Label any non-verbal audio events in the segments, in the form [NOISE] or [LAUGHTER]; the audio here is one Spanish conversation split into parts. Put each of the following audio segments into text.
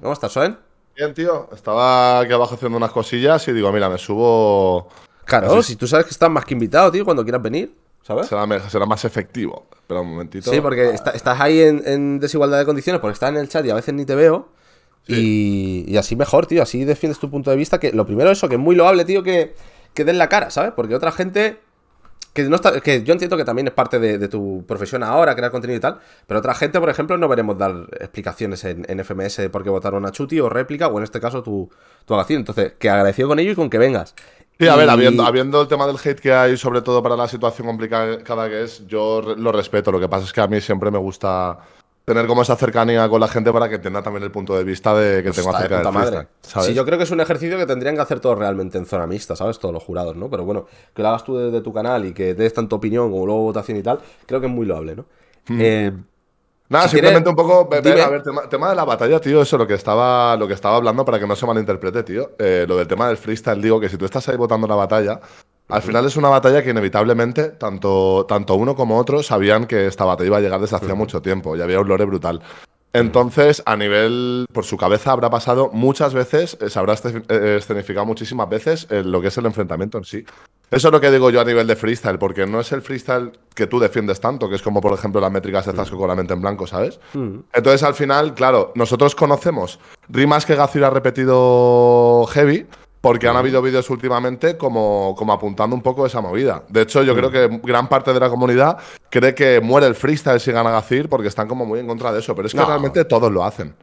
¿Cómo estás, Soen? Bien, tío. Estaba aquí abajo haciendo unas cosillas y digo, mira, me subo. Claro, si tú sabes que estás más que invitado, tío, cuando quieras venir, ¿sabes? Será, más efectivo. pero un momentito. Sí, porque ah. estás ahí en, desigualdad de condiciones, porque estás en el chat y a veces ni te veo. Y, así mejor, tío. Así defiendes tu punto de vista. Que lo primero, es eso, que es muy loable, tío, que, que den la cara, ¿sabes? Porque otra gente que, no que yo entiendo que también es parte de, tu profesión ahora, crear contenido y tal, pero otra gente, por ejemplo, no veremos dar explicaciones en, FMS de por qué votaron a Chuti o réplica, o en este caso tu, tu agación. Entonces, que agradecido con ello y con que vengas. Sí, a ver, habiendo, habiendo, el tema del hate que hay, sobre todo para la situación complicada que es, yo lo respeto. Lo que pasa es que a mí siempre me gusta tener como esa cercanía con la gente para que tenga también el punto de vista de que pues tengo acerca del Freestyle, Sí, yo creo que es un ejercicio que tendrían que hacer todos realmente en zona mixta, ¿sabes? Todos los jurados, ¿no? Pero bueno, que lo hagas tú desde tu canal y que des tanto opinión o luego votación y tal, creo que es muy loable, ¿no? Hmm. Eh, Nada, simplemente un poco a ver, tema, tema, de la batalla, tío, eso lo que estaba, lo que estaba hablando para que no se malinterprete, tío. Eh, lo del tema del freestyle, digo que si tú estás ahí votando la batalla, al final es una batalla que inevitablemente tanto, tanto uno como otro sabían que esta batalla iba a llegar desde hacía mucho tiempo y había un lore brutal. Entonces, a nivel, por su cabeza habrá pasado muchas veces, eh, se habrá eh, escenificado muchísimas veces lo que es el enfrentamiento en sí. Eso es lo que digo yo a nivel de freestyle, porque no es el freestyle que tú defiendes tanto, que es como, por ejemplo, las métricas de Zasco con la mente en blanco, ¿sabes? Entonces, al final, claro, nosotros conocemos rimas que Gazir ha repetido heavy, porque han habido vídeos últimamente como, como apuntando un poco esa movida. De hecho, yo creo que gran parte de la comunidad cree que muere el freestyle si gana Gacir porque están como muy en contra de eso. Pero es que realmente todos lo hacen.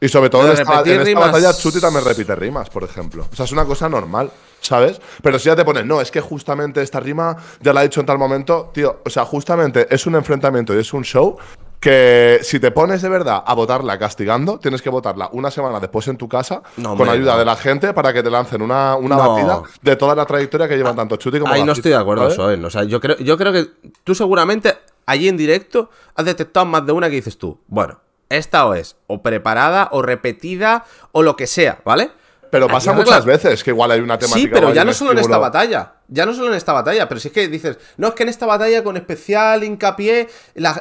Y sobre todo en esta, batalla Chuti también repite rimas, por ejemplo. O sea, es una cosa normal, ¿sabes? Pero si ya te pones, no, es que justamente esta rima ya la ha hecho en tal momento, tío, o sea, justamente es un enfrentamiento y es un show que si te pones de verdad a votarla castigando, tienes que votarla una semana después en tu casa con ayuda de la gente para que te lancen una, una batida de toda la trayectoria que llevan tanto Chuti como Ahí no estoy de acuerdo, Soen. O sea, yo creo, yo creo que tú seguramente allí en directo has detectado más de una que dices tú, bueno, esta o es, o preparada, o repetida, o lo que sea, ¿vale? Pero pasa muchas veces que igual hay una temática. Sí, pero ya no solo en esta batalla. Ya no solo en esta batalla, pero si es que dices, no es que en esta batalla con especial hincapié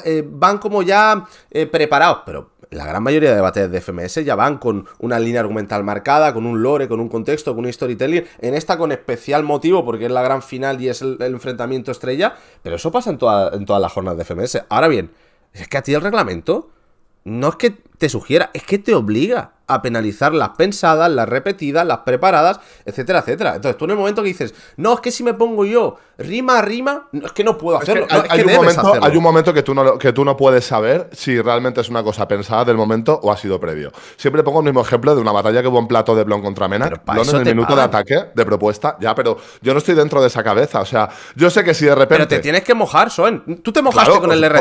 eh, van como ya eh, preparados, pero la gran mayoría de batallas de FMS ya van con una línea argumental marcada, con un lore, con un contexto, con un storytelling. En esta con especial motivo, porque es la gran final y es el, enfrentamiento estrella. Pero eso pasa en, en todas las jornadas de FMS. Ahora bien, es que a ti el reglamento no es que te sugiera, es que te obliga a penalizar las pensadas, las repetidas, las preparadas, etcétera, etcétera. Entonces tú en el momento que dices, no, es que si me pongo yo rima a rima, es que no puedo hacerlo. hay, un momento, que tú, no, que tú no puedes saber si realmente es una cosa pensada del momento o ha sido previo. Siempre pongo el mismo ejemplo de una batalla que hubo en plato de Blon contra Mena. Blon en el minuto de ataque, de propuesta, ya, pero yo no estoy dentro de esa cabeza. O sea, yo sé que si de repente. Pero te tienes que mojar, Soen. Tú te mojaste con, el,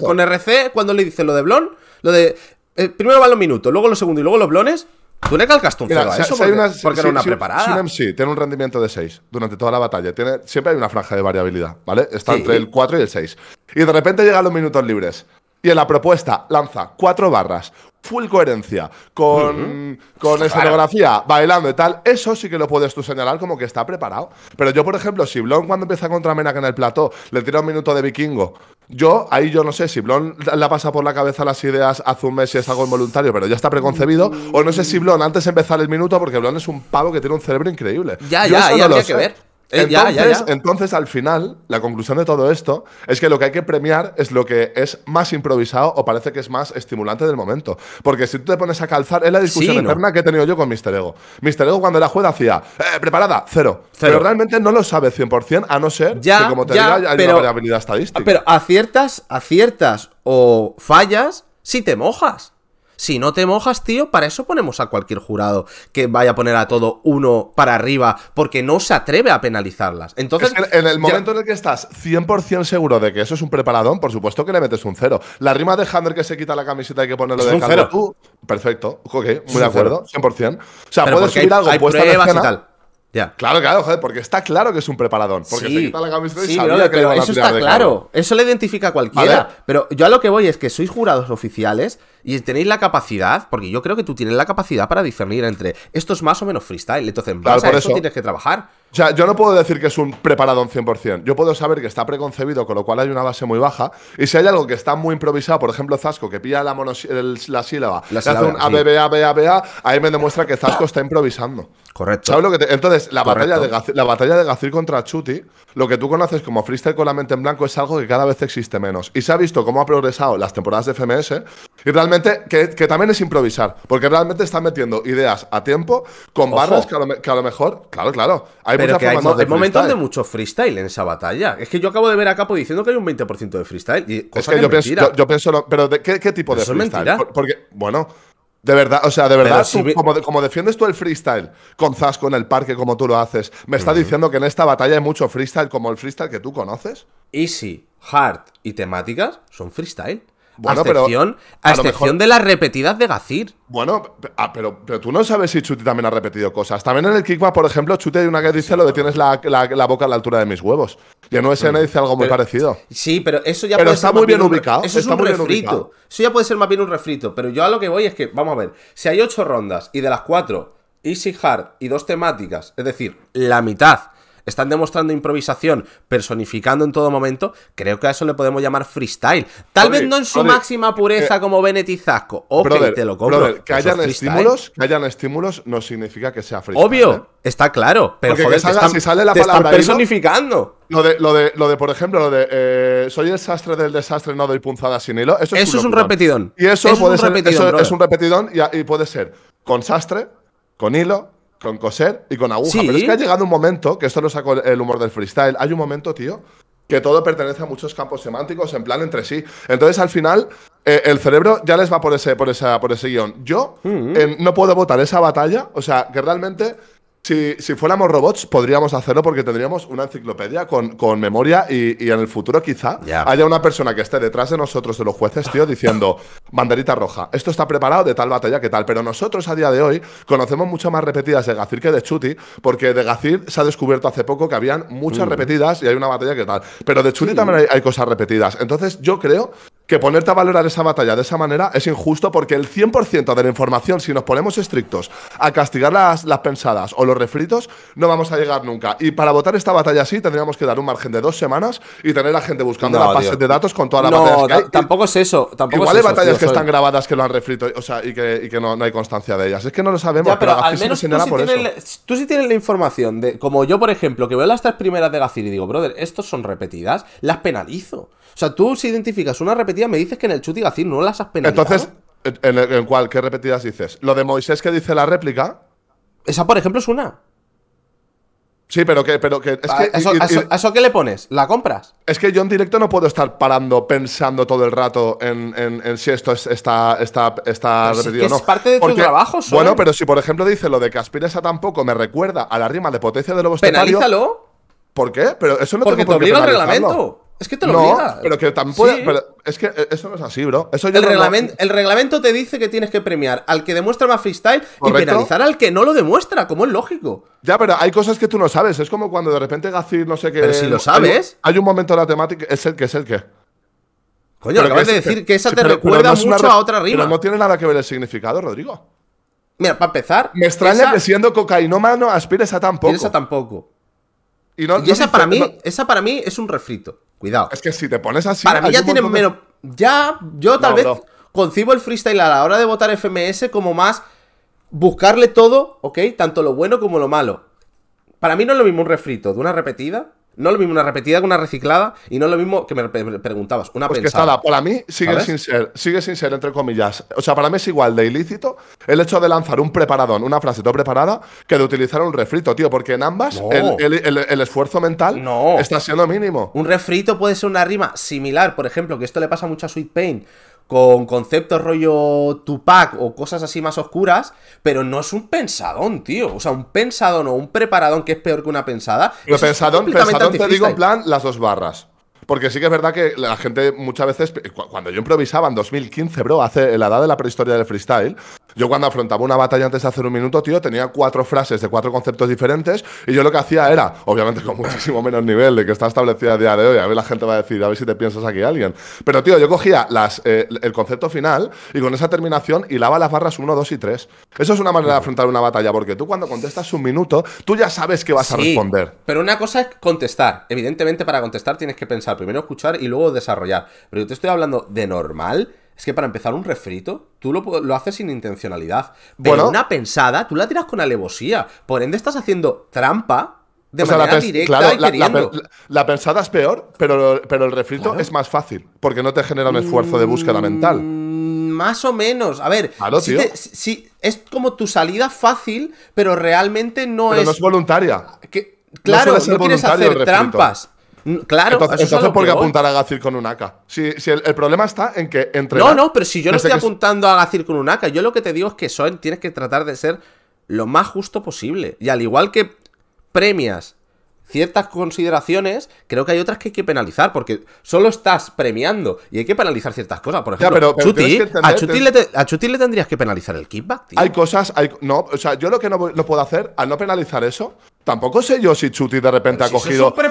con, el RC cuando le dices lo de Blon. Lo de. Eh, primero van los minutos, luego los segundos y luego los blones. Tú le calcas un eso porque, una, porque era una preparada. Si un tiene un rendimiento de 6 durante toda la batalla, siempre hay una franja de variabilidad, ¿vale? Está entre el 4 y el 6. Y de repente llegan los minutos libres. Y en la propuesta lanza cuatro barras, full coherencia con, escenografía, bailando y tal, eso sí que lo puedes tú señalar como que está preparado. Pero yo, por ejemplo, si Blon cuando empieza contra Menak en el plató le tira un minuto de vikingo, yo ahí yo no sé si Blon la pasa por la cabeza las ideas hace un mes y es algo involuntario, pero ya está preconcebido, o no sé si Blon antes de empezar el minuto, porque Blon es un pavo que tiene un cerebro increíble. Ya, ya, ya que ver. Eh, entonces, al final, la conclusión de todo esto es que lo que hay que premiar es lo que es más improvisado o parece que es más estimulante del momento. Porque si tú te pones a calzar, es la discusión eterna que he tenido yo con Mr. Ego. Mr. Ego cuando era juega hacía, eh, preparada, cero. Pero realmente no lo sabe 100%, a no ser que, como te diga, hay una variabilidad estadística. Pero aciertas, aciertas o fallas si te mojas. Si no te mojas, tío, para eso ponemos a cualquier jurado que vaya a poner a todo uno para arriba porque no se atreve a penalizarlas. Entonces, en, el momento en el que estás 100% seguro de que eso es un preparadón, por supuesto que le metes un cero. La rima de Hunter que se quita la camiseta y que ponerlo de cero. Tú, perfecto, ok, muy de acuerdo, 100%. O sea, puedes subir algo hay puesto Claro, claro, joder, porque está claro que es un preparadón. Porque se quita la camiseta y sabía que eso está claro. Eso le identifica a cualquiera. pero yo a lo que voy es que sois jurados oficiales y tenéis la capacidad, porque yo creo que tú tienes la capacidad para discernir entre esto es más o menos freestyle, entonces en a eso, tienes que trabajar. O sea, yo no puedo decir que es un preparado un 100%. Yo puedo saber que está preconcebido, con lo cual hay una base muy baja. Y si hay algo que está muy improvisado, por ejemplo, Zasco, que pilla la, la sílaba, hace un ABBA. ahí me demuestra que Zasco está improvisando. Correcto. Entonces, la batalla, de Gacir, la batalla de contra Chuti, lo que tú conoces como freestyle con la mente en blanco es algo que cada vez existe menos. Y se ha visto cómo ha progresado las temporadas de FMS, y realmente, que, también es improvisar, porque realmente están metiendo ideas a tiempo con barras que a, lo, mejor, claro, claro, hay momentos de mucho freestyle en esa batalla. Es que yo acabo de ver a Capo diciendo que hay un 20% de freestyle. Y es que, yo, pienso, pero ¿qué, tipo de freestyle? porque, bueno, de verdad, o sea, de verdad, como, defiendes tú el freestyle con Zasco en el parque, como tú lo haces, ¿me está diciendo que en esta batalla hay mucho freestyle como el freestyle que tú conoces? Easy, hard y temáticas son freestyle a excepción, a, excepción de las repetidas de Gazir. Bueno, ah, pero, pero, tú no sabes si Chuti también ha repetido cosas. También en el kickback, por ejemplo, Chute hay una que dice lo de tienes la, boca a la altura de mis huevos. Y en USN dice algo muy parecido. Sí, pero eso ya pero está muy bien, ubicado. eso está un refrito. Eso ya puede ser más bien un refrito. Pero yo a lo que voy es que, vamos a ver, si hay ocho rondas y de las cuatro, Easy Hard y dos temáticas, es decir, la mitad están demostrando improvisación, personificando en todo momento, creo que a eso le podemos llamar freestyle. Tal vez no en su máxima eh, pureza eh, como Benetizasco. o te lo compro. que, hayan estímulos, que hayan estímulos no significa que sea freestyle. Obvio, ¿eh? está claro. Pero si sale la palabra personificando. lo, de, por ejemplo, lo de soy el sastre del desastre, no doy punzadas sin hilo. Eso es, un, repetidón. Y eso, es un repetidón, es un y puede ser con sastre, con hilo, con coser y con aguja. Pero es que ha llegado un momento, que esto lo sacó el humor del freestyle, hay un momento, tío, que todo pertenece a muchos campos semánticos en plan entre sí. Entonces, al final, eh, el cerebro ya les va por ese, por esa, por ese guión. Yo mm. no puedo votar esa batalla, o sea, que realmente si, fuéramos robots, podríamos hacerlo porque tendríamos una enciclopedia con, con memoria y, en el futuro quizá haya una persona que esté detrás de nosotros, de los jueces, tío, diciendo, [LAUGHS] banderita roja, esto está preparado de tal batalla que tal, pero nosotros a día de hoy conocemos mucho más repetidas de Gacir que de Chuti, porque de Gacir se ha descubierto hace poco que habían muchas mm. repetidas y hay una batalla que tal, pero de Chuti también hay, cosas repetidas. Entonces yo creo que ponerte a valorar esa batalla de esa manera es injusto porque el 100% de la información, si nos ponemos estrictos a castigar las, las, pensadas o los refritos, no vamos a llegar nunca. Y para votar esta batalla así tendríamos que dar un margen de dos semanas y tener a gente buscando la las bases de datos con toda la no, que Tampoco es eso. Tampoco Igual hay batallas que están grabadas que lo han refrito y que, no, hay constancia de ellas. Es que no lo sabemos. pero, al menos tú, por eso. tú si tienes la información de, como yo, por ejemplo, que veo las tres primeras de la Gacir y digo, brother, estos son repetidas, las penalizo. O sea, tú si identificas una repetida me dices que en el Chuti así no las has penalizado. Entonces, ¿en, el, en cuál? ¿Qué repetidas dices? Lo de Moisés que dice la réplica. Esa, por ejemplo, es una. Sí, pero que. Pero que, ah, que eso, qué le pones? ¿La compras? Es que yo en directo no puedo estar parando, pensando todo el rato en, si esto está, está, está repetido Es parte de tu trabajo, Bueno, pero si por ejemplo dice lo de que tampoco me recuerda a la rima de potencia de lobo Penalízalo. ¿Por qué? Pero eso no Porque te obliga reglamento. Es que te lo no, Pero que tampoco. es que eh, eso no es así, bro. Eso el, reglamento, el reglamento te dice que tienes que premiar al que demuestra más freestyle y penalizar al que no lo demuestra, como es lógico. Ya, pero hay cosas que tú no sabes. Es como cuando de repente Gacir no sé qué. Pero si lo sabes. Hay, un momento de la temática. Es el que es el que. Coño, acabas de decir que esa te recuerda mucho a otra rima. Pero no tiene nada que ver el significado, Rodrigo. Mira, para empezar. Me extraña que siendo cocainómano aspires a tampoco. Aspires tampoco. Y, esa, para mí, esa para mí es un refrito. Cuidado. Es que si te pones así. Para mí ya tienen menos. Ya, yo tal vez concibo el freestyle a la hora de votar FMS como más buscarle todo, ¿ok? Tanto lo bueno como lo malo. Para mí no es lo mismo un refrito de una repetida no lo mismo una repetida que una reciclada y no lo mismo que me preguntabas, una pues pensada. está para mí sigue sin, ser, sigue sin ser, entre comillas. O sea, para mí es igual de ilícito el hecho de lanzar un preparadón, una frase todo preparada, que de utilizar un refrito, tío, porque en ambas el, esfuerzo mental está siendo mínimo. Un refrito puede ser una rima similar, por ejemplo, que esto le pasa mucho a Sweet Pain con conceptos rollo Tupac o cosas así más oscuras, pero no es un pensadón, tío. O sea, un pensadón o un preparadón que es peor que una pensada. Pero pensadón, te digo en plan las dos barras. Porque sí que es verdad que la gente muchas veces, cuando yo improvisaba en 2015, bro, hace la edad de la prehistoria del freestyle, yo cuando afrontaba una batalla antes de hacer un minuto, tío, tenía cuatro frases de cuatro conceptos diferentes y yo lo que hacía era, obviamente con [LAUGHS] muchísimo menos nivel de que está establecida a día de hoy, a ver la gente va a decir, a ver si te piensas aquí alguien. Pero tío, yo cogía eh, el concepto final y con esa terminación hilaba las barras 1, 2 y 3. Eso es una manera de afrontar una batalla, porque tú cuando contestas un minuto, tú ya sabes que vas a responder. Pero una cosa es contestar. Evidentemente para contestar tienes que pensar, primero escuchar y luego desarrollar. Pero yo te estoy hablando de normal es que para empezar un refrito, tú lo, haces sin intencionalidad. Pero bueno, una pensada, tú la tiras con alevosía. Por ende, estás haciendo trampa de manera la directa La, pensada es peor, pero, pero el refrito es más fácil, porque no te genera un esfuerzo de búsqueda mm, mental. Más o menos. A ver, si es como tu salida fácil, pero realmente no pero es. no es voluntaria. claro, no quieres hacer trampas. Claro, entonces, ¿por qué apuntar a Gacir con un AK? Si, el, problema está en que entre. No, no, pero si yo no estoy apuntando a Gacir con un AK, yo lo que te digo es que Soen tienes que tratar de ser lo más justo posible. Y al igual que premias ciertas consideraciones, creo que hay otras que hay que penalizar, porque solo estás premiando y hay que penalizar ciertas cosas. Por ejemplo, a, Chuti le tendrías que penalizar el kickback, tío. Hay cosas, hay, no, o sea, yo lo que no puedo hacer, al no penalizar eso, Tampoco sé yo si Chuti de repente ha cogido. Pero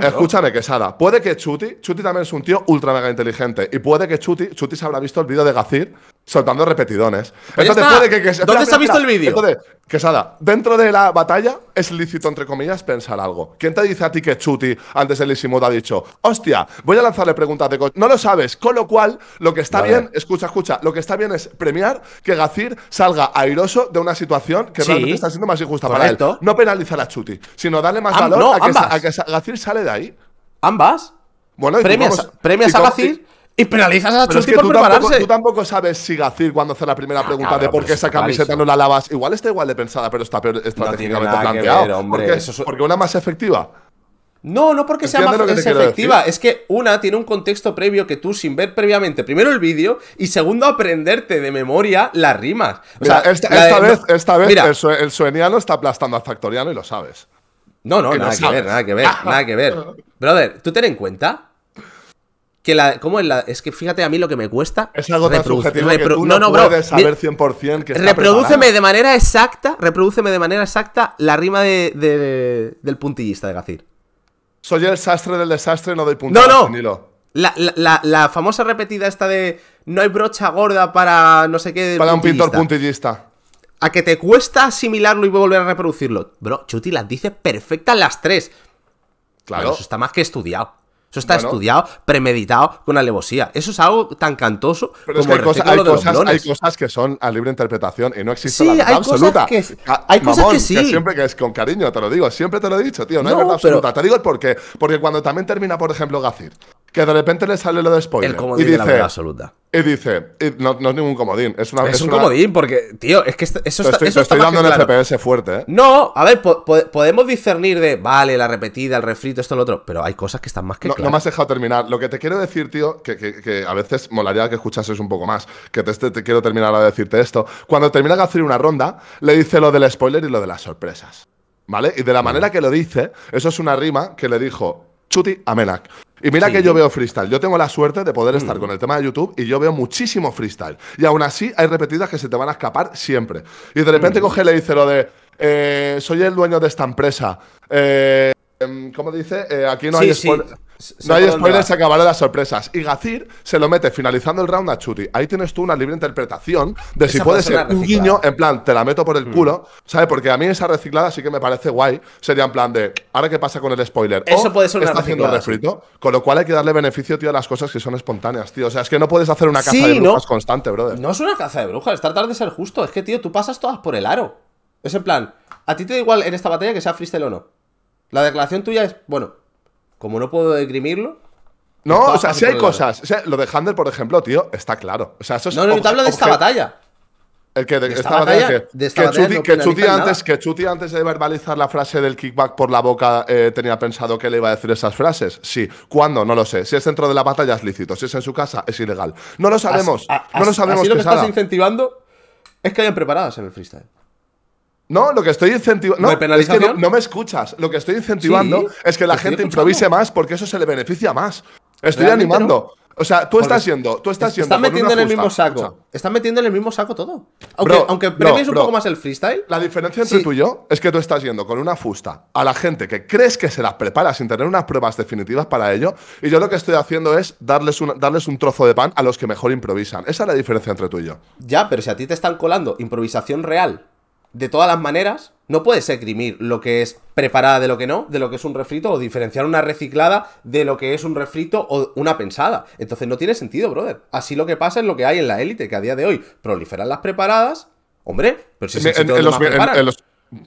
escúchame, que Puede que Chuti. Chuti también es un tío ultra mega inteligente. Y puede que Chuti. Chuti se habrá visto el vídeo de Gacir soltando repetidones. Pues entonces, puede que, ¿Dónde se ha visto el vídeo? Entonces, Quesada, dentro de la batalla es lícito, entre comillas, pensar algo. ¿Quién te dice a ti que Chuti, antes de Lissimut, ha dicho, hostia, voy a lanzarle preguntas de No lo sabes, con lo cual, lo que está bien, escucha, escucha, lo que está bien es premiar que Gacir salga airoso de una situación que realmente está siendo más injusta para él. No penalizar a Chuti, sino darle más valor a, que, Gacir sale de ahí. ¿Ambas? Bueno, premias, premias a Gacir y penalizas a Chulti por tú Tampoco, tú tampoco sabes si Gacir cuando hace la primera ah, pregunta de por qué esa camiseta no la lavas, igual está igual de pensada, pero está peor estratégicamente no Porque una más efectiva. No, no porque sea más efectiva, es que una tiene un contexto previo que tú sin ver previamente, primero el vídeo y segundo aprenderte de memoria las rimas. O sea, esta, vez, el, sueniano está aplastando a factoriano y lo sabes. No, no, nada, que ver, nada que ver, [LAUGHS] nada que ver. Brother, tú ten en cuenta que la. es que fíjate a mí lo que me cuesta. Es algo tan subjetivo que no, no bro, saber 100% que Reprodúceme de manera exacta, reprodúceme de manera exacta la rima del puntillista de Gacir. Soy el sastre del desastre, no doy puntillista. No, no. La, la, famosa repetida esta de no hay brocha gorda para no sé qué. Para un pintor puntillista. A que te cuesta asimilarlo y volver a reproducirlo. Bro, Chuti las dice perfectas las tres. Claro. eso está más que estudiado. Eso está estudiado, premeditado, con alevosía. Eso es algo tan cantoso como es que hay, cosas, que son a libre interpretación y no existe la verdad absoluta. Ah, hay cosas que sí. siempre que es con cariño, te lo digo, siempre te lo he dicho, tío. No, hay verdad absoluta. Te digo el porqué. Porque cuando también termina, por ejemplo, Gacir, que de repente le sale lo de spoiler. El comodín y dice, de la absoluta. Y dice, no, es ningún comodín. Es, una, es un comodín, porque, tío, es que eso está. estoy dando un FPS fuerte, ¿eh? No, a ver, podemos discernir de, vale, la repetida, el refrito, esto, lo otro, pero hay cosas que están más que. No, no me has dejado terminar. Lo que te quiero decir, tío, que, a veces molaría que escuchases un poco más, que te, quiero terminar de decirte esto. Cuando termina de hacer una ronda, le dice lo del spoiler y lo de las sorpresas. ¿Vale? Y de la manera que lo dice, eso es una rima que le dijo Chuti a Y mira que yo veo freestyle. Yo tengo la suerte de poder estar mm. con el tema de YouTube y yo veo muchísimo freestyle. Y aún así hay repetidas que se te van a escapar siempre. Y de repente mm. coge le dice lo de, eh, soy el dueño de esta empresa. Eh, em, ¿Cómo dice? Eh, aquí no hay... Sí. No hay spoilers, se acabarán las sorpresas. Y Gazir se lo mete finalizando el round a Chuti. Ahí tienes tú una libre interpretación de si puede ser un guiño, en plan, te la meto por el mm. culo, ¿sabes? Porque a mí esa reciclada sí que me parece guay. Sería en plan de, ¿ahora qué pasa con el spoiler? Eso puede ser está haciendo refrito. Con lo cual hay que darle beneficio, tío, a las cosas que son espontáneas, tío. O sea, es que no puedes hacer una caza de brujas constante, brother. No es una caza de brujas, tratar de ser justo. Es que, tío, tú pasas todas por el aro. Es en plan, a ti te da igual en esta batalla que sea freestyle o no. La declaración tuya es, bueno, como no puedo decrimirlo. No, o sea, sí hay cosas. lo de Handel, por ejemplo, tío, está claro. O eso es no, no, te hablo de esta batalla. El que de, esta, batalla, que, de antes, que, antes, de verbalizar la frase del kickback por la boca eh, tenía pensado que le iba a decir esas frases. Sí. ¿Cuándo? No lo sé. Si es dentro de la batalla es lícito. Si es en su casa es ilegal. No lo sabemos. no lo sabemos. Así lo que estás incentivando es que hayan preparadas en el freestyle. No, lo que estoy incentivando. No, no, me escuchas. Lo que estoy incentivando es que la gente improvise más porque eso se le beneficia más. Estoy animando. O sea, tú estás yendo, tú estás metiendo en el mismo saco. Están metiendo en el mismo saco todo. Aunque, aunque premies un poco más el freestyle. La diferencia entre tú y yo es que tú estás yendo con una fusta a la gente que crees que se las prepara sin tener unas pruebas definitivas para ello. Y yo lo que estoy haciendo es darles un, darles un trozo de pan a los que mejor improvisan. Esa es la diferencia entre tú y yo. Ya, pero si a ti te están colando improvisación real de todas las maneras, no puedes esgrimir lo que es preparada de lo que no, de lo que es un refrito, o diferenciar una reciclada de lo que es un refrito o una pensada. Entonces no tiene sentido, brother. Así lo que pasa es lo que hay en la élite, que a día de hoy proliferan las preparadas. Hombre, pero si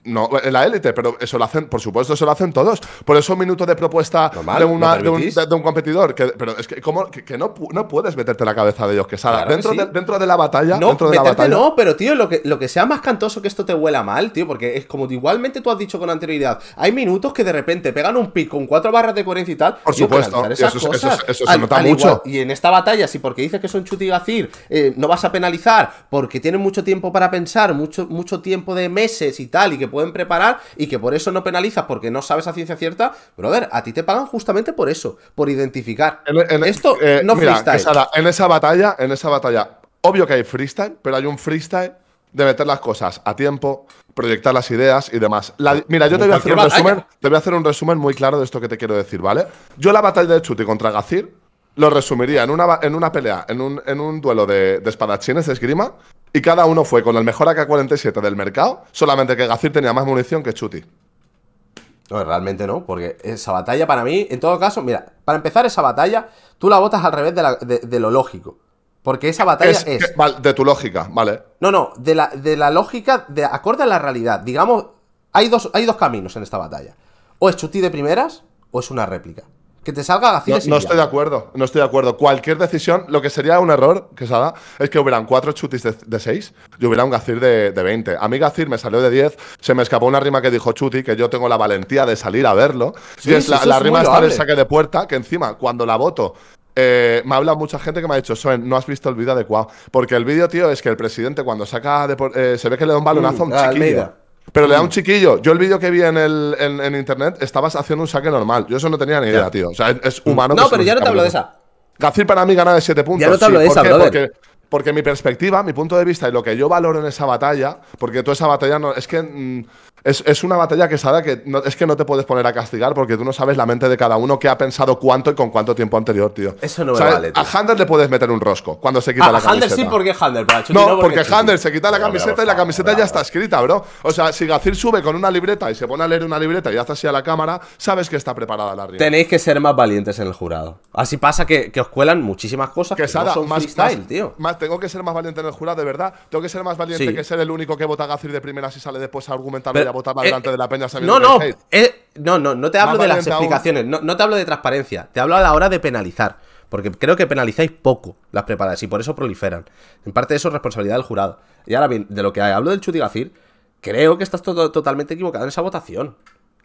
no, la élite, pero eso lo hacen, por supuesto, eso lo hacen todos. Por eso minutos de propuesta de, un, competidor. Que, pero es que, que, no, no, puedes meterte la cabeza de ellos, que salga dentro, dentro, de, la batalla. No, pero tío, lo que, lo que sea más cantoso que esto te huela mal, tío, porque es como igualmente tú has dicho con anterioridad. Hay minutos que de repente pegan un pick con cuatro barras de coherencia y tal. Por supuesto, eso, se nota mucho. y en esta batalla, si porque dices que son chuti eh, no vas a penalizar porque tienen mucho tiempo para pensar, mucho, mucho tiempo de meses y tal y que pueden preparar y que por eso no penalizas porque no sabes a ciencia cierta, brother, a ti te pagan justamente por eso, por identificar. Esto eh, no freestyle. en esa batalla, en esa batalla, obvio que hay freestyle, pero hay un freestyle de meter las cosas a tiempo, proyectar las ideas y demás. mira, yo te voy, a hacer un resumen, te voy a hacer un resumen muy claro de esto que te quiero decir, ¿vale? Yo la batalla de Chuti contra Gazir, lo resumiría en una, en una pelea, en un, duelo de, de espadachines de esgrima, y cada uno fue con el mejor AK-47 del mercado, solamente que Gacir tenía más munición que Chuti. No, realmente no, porque esa batalla para mí, en todo caso, mira, para empezar esa batalla, tú la botas al revés de, lo lógico. Porque esa batalla es... de tu lógica, vale. No, no, de la, de la lógica, de acorde a la realidad. Digamos, hay dos, hay dos caminos en esta batalla. O es Chuti de primeras, o es una réplica. Que te salga No, estoy de acuerdo, no estoy de acuerdo. Cualquier decisión, lo que sería un error que se haga es que hubieran cuatro chutis de, seis y hubiera un Gacir de, veinte. A mí Gacir me salió de diez, se me escapó una rima que dijo Chuti, que yo tengo la valentía de salir a verlo. y es la, rima está del saque de puerta, que encima, cuando la voto, eh, me ha hablado mucha gente que me ha dicho, Soen, no has visto el vídeo adecuado. Porque el vídeo, tío, es que el presidente cuando saca de, eh, se ve que le da un balonazo a mm, chiquillo. Pero le da mm. un chiquillo. Yo el vídeo que vi en, internet estabas haciendo un saque normal. Yo eso no tenía ni idea, tío. O sea, es humano. Mm. No, pero ya no te hablo de esa. Gacil para mí gana de 7 puntos. Ya no te hablo de esa, brother. Porque, mi perspectiva, mi punto de vista y lo que yo valoro en esa batalla, porque toda esa batalla no, es que mm, es, una batalla que sabe que no, es que no te puedes poner a castigar porque tú no sabes la mente de cada uno que ha pensado cuánto y con cuánto tiempo anterior, tío. Eso no vale, A Handel le puedes meter un rosco cuando se quita ah, la camiseta. A Handel sí, porque Handel, no, porque, Handel se quita la camiseta y la camiseta ya está escrita, bro. O sea, si Gacir sube con una libreta y se pone a leer una libreta y hace así a la cámara, sabes que está preparada la rima. Tenéis que ser más valientes en el jurado. Así pasa que, os cuelan muchísimas cosas que, no son más, más, tío. tengo que ser más valiente en el jurado, de verdad. Tengo que ser más valiente que ser el único que vota a Gacir de primera y sale después a argumentar votar más eh, delante de la peña No, no, eh, no, no, no te hablo de las explicaciones, no, te hablo de transparencia, te hablo a la hora de penalizar. Porque creo que penalizáis poco las preparadas y por eso proliferan. En parte eso es responsabilidad del jurado. Y ahora bien, de lo que hablo del Chutigafir creo que estás totalmente equivocado en esa votación.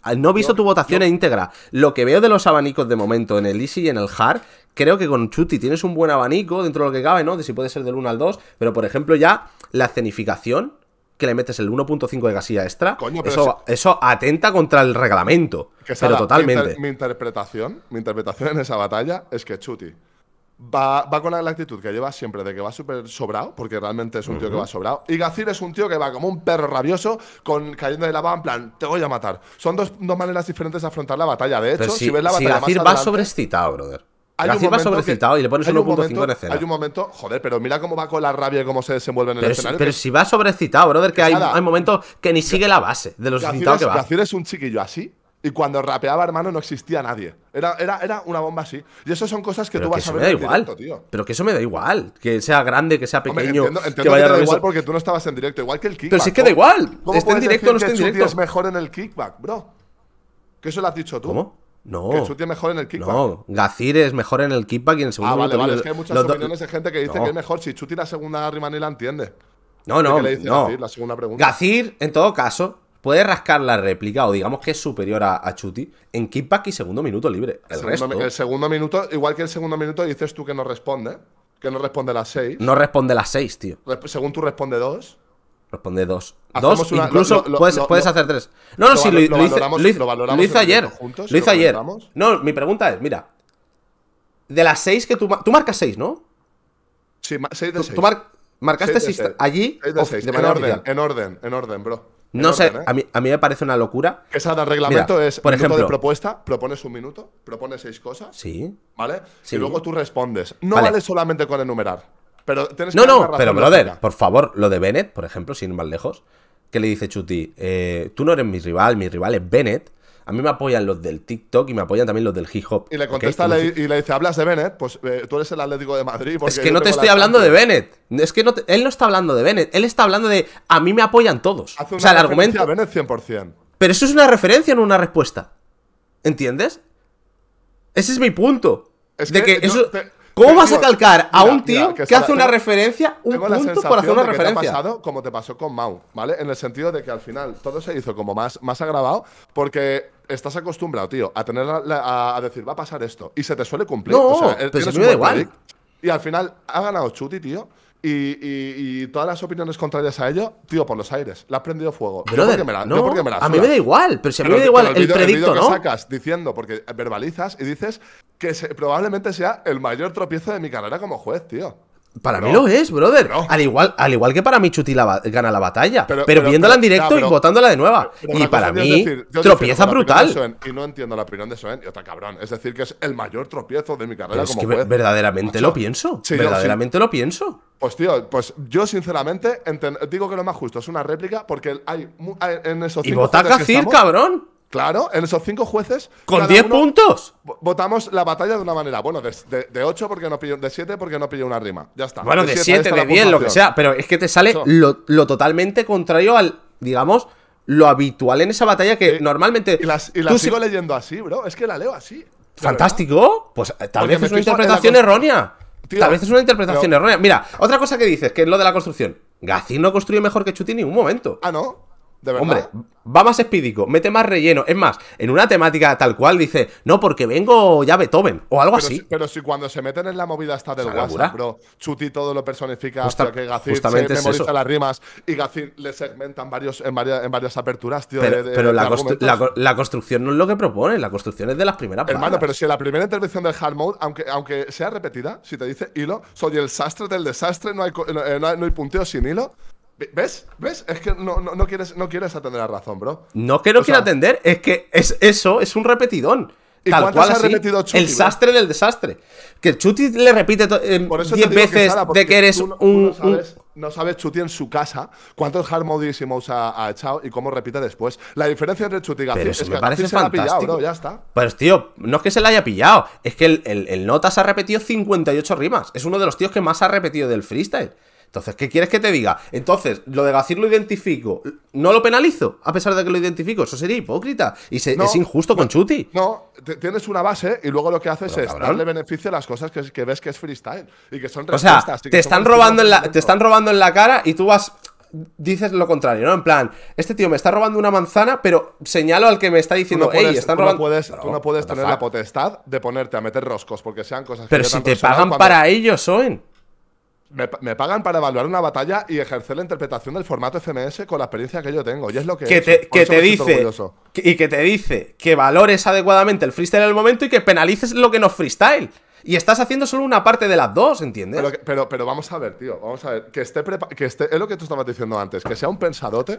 Ah, no he visto tu votación en íntegra. Lo que veo de los abanicos de momento en el Easy y en el Hard, creo que con Chuti tienes un buen abanico dentro de lo que cabe, ¿no? De si puede ser del 1 al 2, pero por ejemplo ya la cenificación que le metes el 1.5 de gasilla extra, eso, eso, atenta contra el reglamento. pero totalmente. Mi, interpretación, mi interpretación en esa batalla es que Chuti va, va con la actitud que lleva siempre de que va súper sobrado, porque realmente es un tío que va sobrado. Y Gazir es un tío que va como un perro rabioso, con cayendo de la en plan, te voy a matar. Son dos, dos maneras diferentes de afrontar la batalla. De hecho, si, ves la batalla. Si va sobrescitado, brother. Hay un momento sobrecitado y le pones 1.5 en escena. Hay un momento, joder, pero mira cómo va con la rabia y cómo se desenvuelve en el pero escenario. Si, pero si va sobrecitado, brother, que hay, hay, momentos que ni sigue la base de los citados que va. Gacir es un chiquillo así y cuando rapeaba, hermano, no existía nadie. Era, era, era una bomba así. Y eso son cosas que tú vas a ver. Me da en igual. Directo, tío. Pero que eso me da igual. Que sea grande, que sea pequeño. entiendo, que, vaya que te da igual porque tú no estabas en directo. Igual que el kickback. Pero si es que da igual. Esté en directo o no esté en directo. es mejor en el kickback, bro? Que eso lo has dicho tú. ¿Cómo? No. Que Chuti es mejor en el kickback. No, Gacir es mejor en el kickback y en el segundo. Ah, vale, vale. Es que hay muchas opiniones de gente que dice que es mejor. Si Chuti la segunda rima ni la entiende. No, no. no. Gacir, la segunda pregunta. Gacir, en todo caso, puede rascar la réplica o digamos que es superior a, Chuti en kickback y segundo minuto libre. El, el segundo minuto, igual que el segundo minuto, dices tú que no responde. Que no responde las seis. No responde las seis, tío. Según tú responde dos. Responde dos. Dos, incluso puedes, hacer tres. No, no, si lo, hice, lo, hice ayer. lo hice ayer. No, mi pregunta es, mira. De las seis que tú... Tú marcas seis, ¿no? Sí, seis de seis. Tú marcaste seis allí de, en orden, en orden, en orden, bro. no sé, ¿eh? a, mí, me parece una locura. Esa de reglamento es por ejemplo, de propuesta, propones un minuto, propones seis cosas. Sí. ¿Vale? Y luego tú respondes. No vale solamente con enumerar. Pero No, no, pero brother, por favor, lo de Bennett, por ejemplo, sin ir más lejos, que le dice Chuti, eh, tú no eres mi rival, mi rival es Bennett. A mí me apoyan los del TikTok y me apoyan también los del hip hop. Y le contesta y le dice, ¿hablas de Bennett? Pues eh, tú eres el Atlético de Madrid. Es que no te estoy hablando de Bennett. Es que no él no está hablando de Bennett. Él está hablando de, a mí me apoyan todos. o sea, el argumento... 100%. Pero eso es una referencia, no una respuesta. ¿Entiendes? Ese es mi punto. Es que, ¿Cómo vas a calcar a un tío que, hace una referencia, un punto por hacer una referencia? Te ha pasado como te pasó con Mau, ¿vale? En el sentido de que al final todo se hizo como más, más agravado porque estás acostumbrado, tío, a tener la, a, decir va a pasar esto y se te suele cumplir. No, pero se igual. Y al final ha ganado Chuti, tío y, todas las opiniones contrarias a ello, tío, por los aires. le has prendido fuego. me la, a mí me da igual, pero si a mí me da igual el, predicto, ¿no? sacas diciendo, porque verbalizas y dices que probablemente sea el mayor tropiezo de mi carrera como juez, tío. Para mí lo es, brother. Al, igual, al igual que para mí Chuti gana la batalla. Pero, viéndola en directo y votándola de nueva. y para mí, tropieza brutal. y no entiendo la opinión de Soen y otra cabrón. Es decir, que es el mayor tropiezo de mi carrera. es que verdaderamente lo pienso. verdaderamente lo pienso. Pues tío, pues yo sinceramente digo que lo más justo es una réplica porque hay en esos. Y vota Kacir, cabrón. Claro, en esos cinco jueces. ¿Con 10 puntos? Votamos la batalla de una manera. Bueno, de, ocho, porque no de 7 porque no pilló una rima. Ya está. Bueno, de 7, de diez, lo que sea. Pero es que te sale lo, totalmente contrario al, digamos, lo habitual en esa batalla que normalmente. Y tú sigo leyendo así, bro. Es que la leo así. Fantástico. Pues eh, tal vez es una interpretación errónea. tal vez es una interpretación errónea. Mira, otra cosa que dices, que es lo de la construcción. Gacín no construye mejor que en un momento. Ah, no. Hombre, va más espídico, mete más relleno. Es más, en una temática tal cual dice, no, porque vengo ya Beethoven o algo así. pero si cuando se meten en la movida está del WhatsApp, bro, Chuti todo lo personifica hasta que Gacín se memoriza las rimas y Gacín le segmentan varios, en, varias, aperturas, Pero, la, construcción no es lo que propone, la construcción es de las primeras Hermano, pero si la primera intervención del hard mode, aunque, sea repetida, si te dice hilo, soy el sastre del desastre, no hay, eh, no hay punteo sin hilo. ¿Ves? ¿Ves? Es que no, quieres, no quieres atender la razón, bro. No que no atender, es que es, eso es un repetidón. ¿Y tal cual repetido El sastre del desastre. Que Chuti le repite 10 eh, veces de que eres un, no, sabes, no sabes, Chuti en su casa cuántos hard modes ha, ha, echado y cómo repite después. La diferencia entre Chuti y Gacir es que parece Se la ha pillado, bro, ya está. Pues tío, no es que se la haya pillado, es que el, el, el Notas ha repetido 58 rimas. Es uno de los tíos que más ha repetido del freestyle. Entonces, ¿qué quieres que te diga? Entonces, lo de Gacir lo identifico. ¿No lo penalizo? A pesar de que lo identifico. Eso sería hipócrita. Y es injusto con Chuti. No, tienes una base y luego lo que haces es darle beneficio a las cosas que, ves que es freestyle y que son O sea, te están, robando en la, te están robando en la cara y tú vas dices lo contrario, ¿no? En plan, este tío me está robando una manzana, pero señalo al que me está diciendo, que no robando. Tú no puedes, no puedes tener la potestad de ponerte a meter roscos porque sean cosas que Pero si te pagan para ellos, son me, pagan para evaluar una batalla y ejercer la interpretación del formato FMS con la experiencia que yo tengo. Y es lo que. Que te, dice. y que te dice que valores adecuadamente el freestyle en el momento y que penalices lo que no es freestyle. Y estás haciendo solo una parte de las dos, ¿entiendes? Pero, pero, vamos a ver, tío. Vamos a ver. Que esté, que esté. Es lo que tú estabas diciendo antes. Que sea un pensadote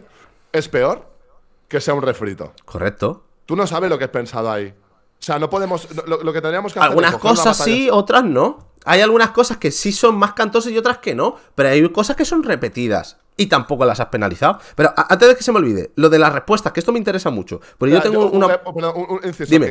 es peor que sea un refrito. Correcto. Tú no sabes lo que es pensado ahí. O sea, no podemos. Lo, que tendríamos que hacer. Algunas cosas sí, otras no. Hay algunas cosas que sí son más cantosas y otras que no, pero hay cosas que son repetidas. Y tampoco las has penalizado. Pero antes de que se me olvide, lo de las respuestas, que esto me interesa mucho. Porque yo tengo una.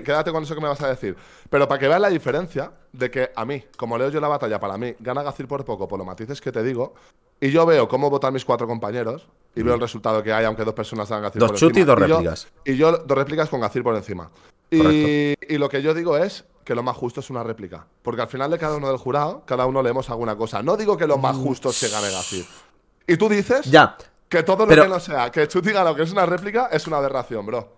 quédate con eso que me vas a decir. Pero para que veas la diferencia de que a mí, como leo yo la batalla, para mí gana Gacir por poco, por los matices que te digo, y yo veo cómo votan mis cuatro compañeros y veo el mm. resultado que hay, aunque dos personas hagan Gacir dos por encima. Dos chutes y dos réplicas. Y yo, dos réplicas con Gacir por encima. y, lo que yo digo es que lo más justo es una réplica. Porque al final de cada uno del jurado, cada uno leemos alguna cosa. No digo que lo más mm. justo se gane Gacir. Y tú dices ya, que todo lo que no sea, que Chuti gana lo que es una réplica, es una aberración, bro.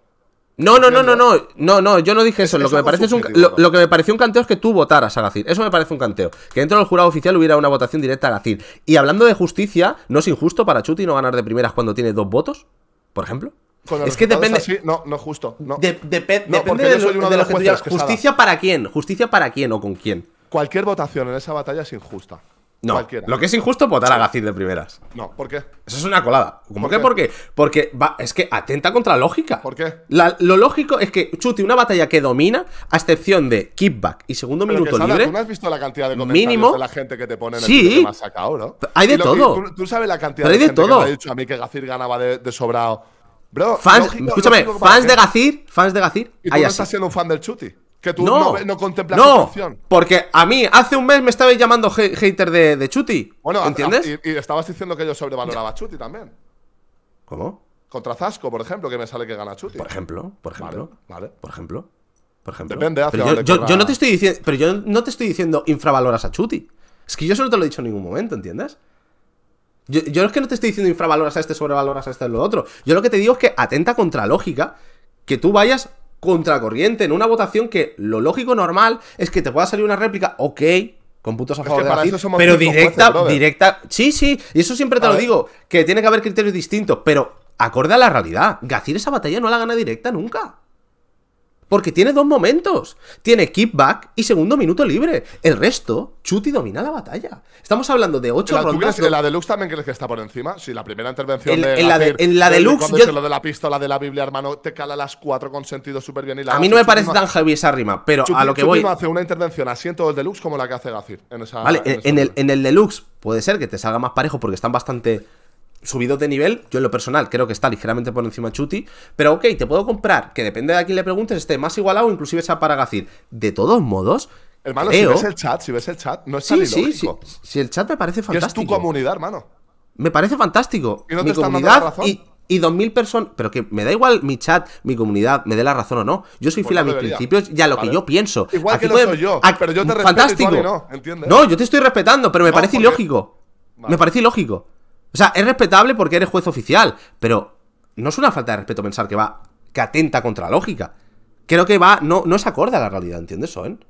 No, no, no, no, no, no, no, yo no dije eso. lo, que me parece lo, que me pareció un canteo es que tú votaras a Gacir. Eso me parece un canteo. Que dentro del jurado oficial hubiera una votación directa a Gacir. Y hablando de justicia, ¿no es injusto para Chuti no ganar de primeras cuando tiene dos votos? Por ejemplo es que depende. no, no justo. No. depende de lo, de que ¿Justicia para quién? ¿Justicia para quién o con quién? Cualquier votación en esa batalla es injusta. No, lo que es injusto es votar a Gacir de primeras. No, ¿por qué? Eso es una colada. ¿Cómo ¿Por por qué? Porque va, es que atenta contra la lógica. ¿Por qué? lo lógico es que Chuti, una batalla que domina, a excepción de kickback y segundo minuto libre. no has visto la cantidad de comentarios mínimo, la gente que te pone sí, Hay de todo. tú, sabes la cantidad de, de gente todo. que me ha dicho a mí que Gacir ganaba de sobrado Bro, fans, escúchame, fans de Gacir, fans de Gacir. ¿Y tú no estás siendo un fan del Chuti? Que tú no, no, la opción porque a mí hace un mes me estabais llamando hater de, de Chuti. ¿entiendes? y, estabas diciendo que yo sobrevaloraba a Chuti también. ¿Cómo? Contra Zasco, por ejemplo, que me sale que gana Chuti. Por ejemplo, por ejemplo. Vale. Por ejemplo. Por ejemplo. Depende, hace yo, no te estoy diciendo, pero yo no te estoy diciendo infravaloras a Chuti. Es que yo solo te lo he dicho en ningún momento, ¿entiendes? Yo, no es que no te estoy diciendo infravaloras a este, sobrevaloras a este, lo otro. Yo lo que te digo es que atenta contra lógica que tú vayas contracorriente en una votación que lo lógico normal es que te pueda salir una réplica, ok, con puntos a favor de Brasil, pero directa, directa, sí, sí, y eso siempre te lo digo, que tiene que haber criterios distintos, pero acorde a la realidad, Gacir esa batalla no la gana directa nunca. Porque tiene dos momentos. Tiene kickback y segundo minuto libre. El resto, Chuti domina la batalla. Estamos hablando de ocho ¿La rondas. ¿En la Deluxe también crees que está por encima? Sí, la primera intervención en, de, en la, de, en la Lo de la pistola de la Biblia, hermano, te cala las cuatro con sentido súper bien. Y la a mí no me parece tan heavy esa rima, pero a lo que voy... voy. No hace una intervención así en todo el Deluxe como la que hace Gazir. vale, el, en el Deluxe puede ser que te salga más parejo porque están bastante subido de nivel, yo en lo personal creo que está ligeramente por encima de Chuti, pero ok, te puedo comprar, que depende de a quién le preguntes, esté más igualado inclusive sea para Gacir. De todos modos, hermano, si ves el chat, si ves el chat, no es sí, si el chat me parece fantástico. Es tu comunidad, hermano. Me parece fantástico. ¿Y no te Mi comunidad y dos 2.000 personas, pero que me da igual mi chat, mi comunidad, me dé la razón o no. Yo soy pues fiel a mis principios y a lo que yo pienso. Igual que lo soy yo, pero yo te fantástico. no, no, yo te estoy respetando, pero me parece ilógico. Me parece ilógico. O sea, es respetable porque eres juez oficial, pero no es una falta de respeto pensar que va, que atenta contra la lógica. Creo que va, no, no se acorde a la realidad, ¿entiendes, Soen?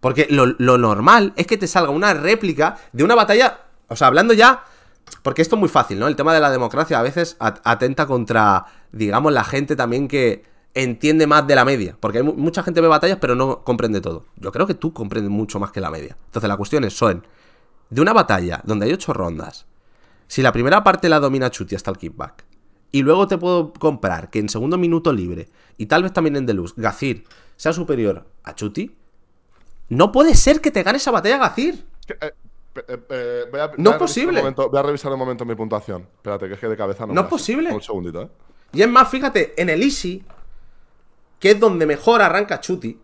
Porque lo, normal es que te salga una réplica de una batalla, o sea, hablando ya porque esto es muy fácil, ¿no? El tema de la democracia a veces atenta contra, digamos, la gente también que entiende más de la media. Porque hay mucha gente ve batallas, pero no comprende todo. Yo creo que tú comprendes mucho más que la media. Entonces, la cuestión es, Soen, de una batalla donde hay ocho rondas, si la primera parte la domina Chuti hasta el kickback, y luego te puedo comprar que en segundo minuto libre, y tal vez también en deluxe, Gacir sea superior a Chuti, no puede ser que te gane esa batalla Gacir. Eh, eh, no es posible. voy a revisar un momento mi puntuación. Espérate, que es que de cabeza no. No es posible. Un segundito, eh. Y es más, fíjate, en el Easy, que es donde mejor arranca Chuti,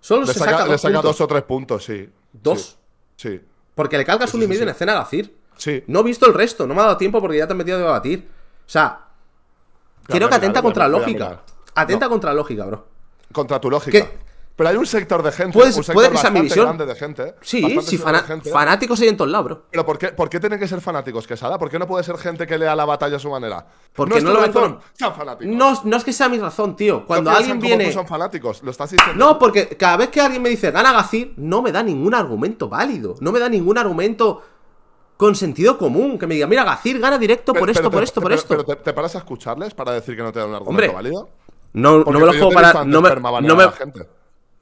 solo se saca, dos o tres puntos, sí. ¿Dos? Sí. Porque le cargas un límite en escena a Gacir. No he visto el resto, no me ha dado tiempo porque ya te han metido a debatir. O sea, Quiero que atenta contra lógica. Atenta contra lógica, bro. Contra tu lógica. pero hay un sector de gente, un sector puede grande de gente. Sí, sí, fanáticos hay en todos lados, bro. Pero por qué, tienen que ser fanáticos, Quesada? ¿Por qué no puede ser gente que lea la batalla a su manera? Porque no, lo ven No, no es que sea mi razón, tío. Cuando alguien viene... son fanáticos, lo estás diciendo. No, porque cada vez que alguien me dice gana Gacir, no me da ningún argumento válido. No me da ningún argumento con sentido común, que me diga, mira, Gacir gana directo por esto, por esto, por esto. Pero, te, paras a escucharles para decir que no te dan un argumento válido. No, no me lo puedo para. No me, no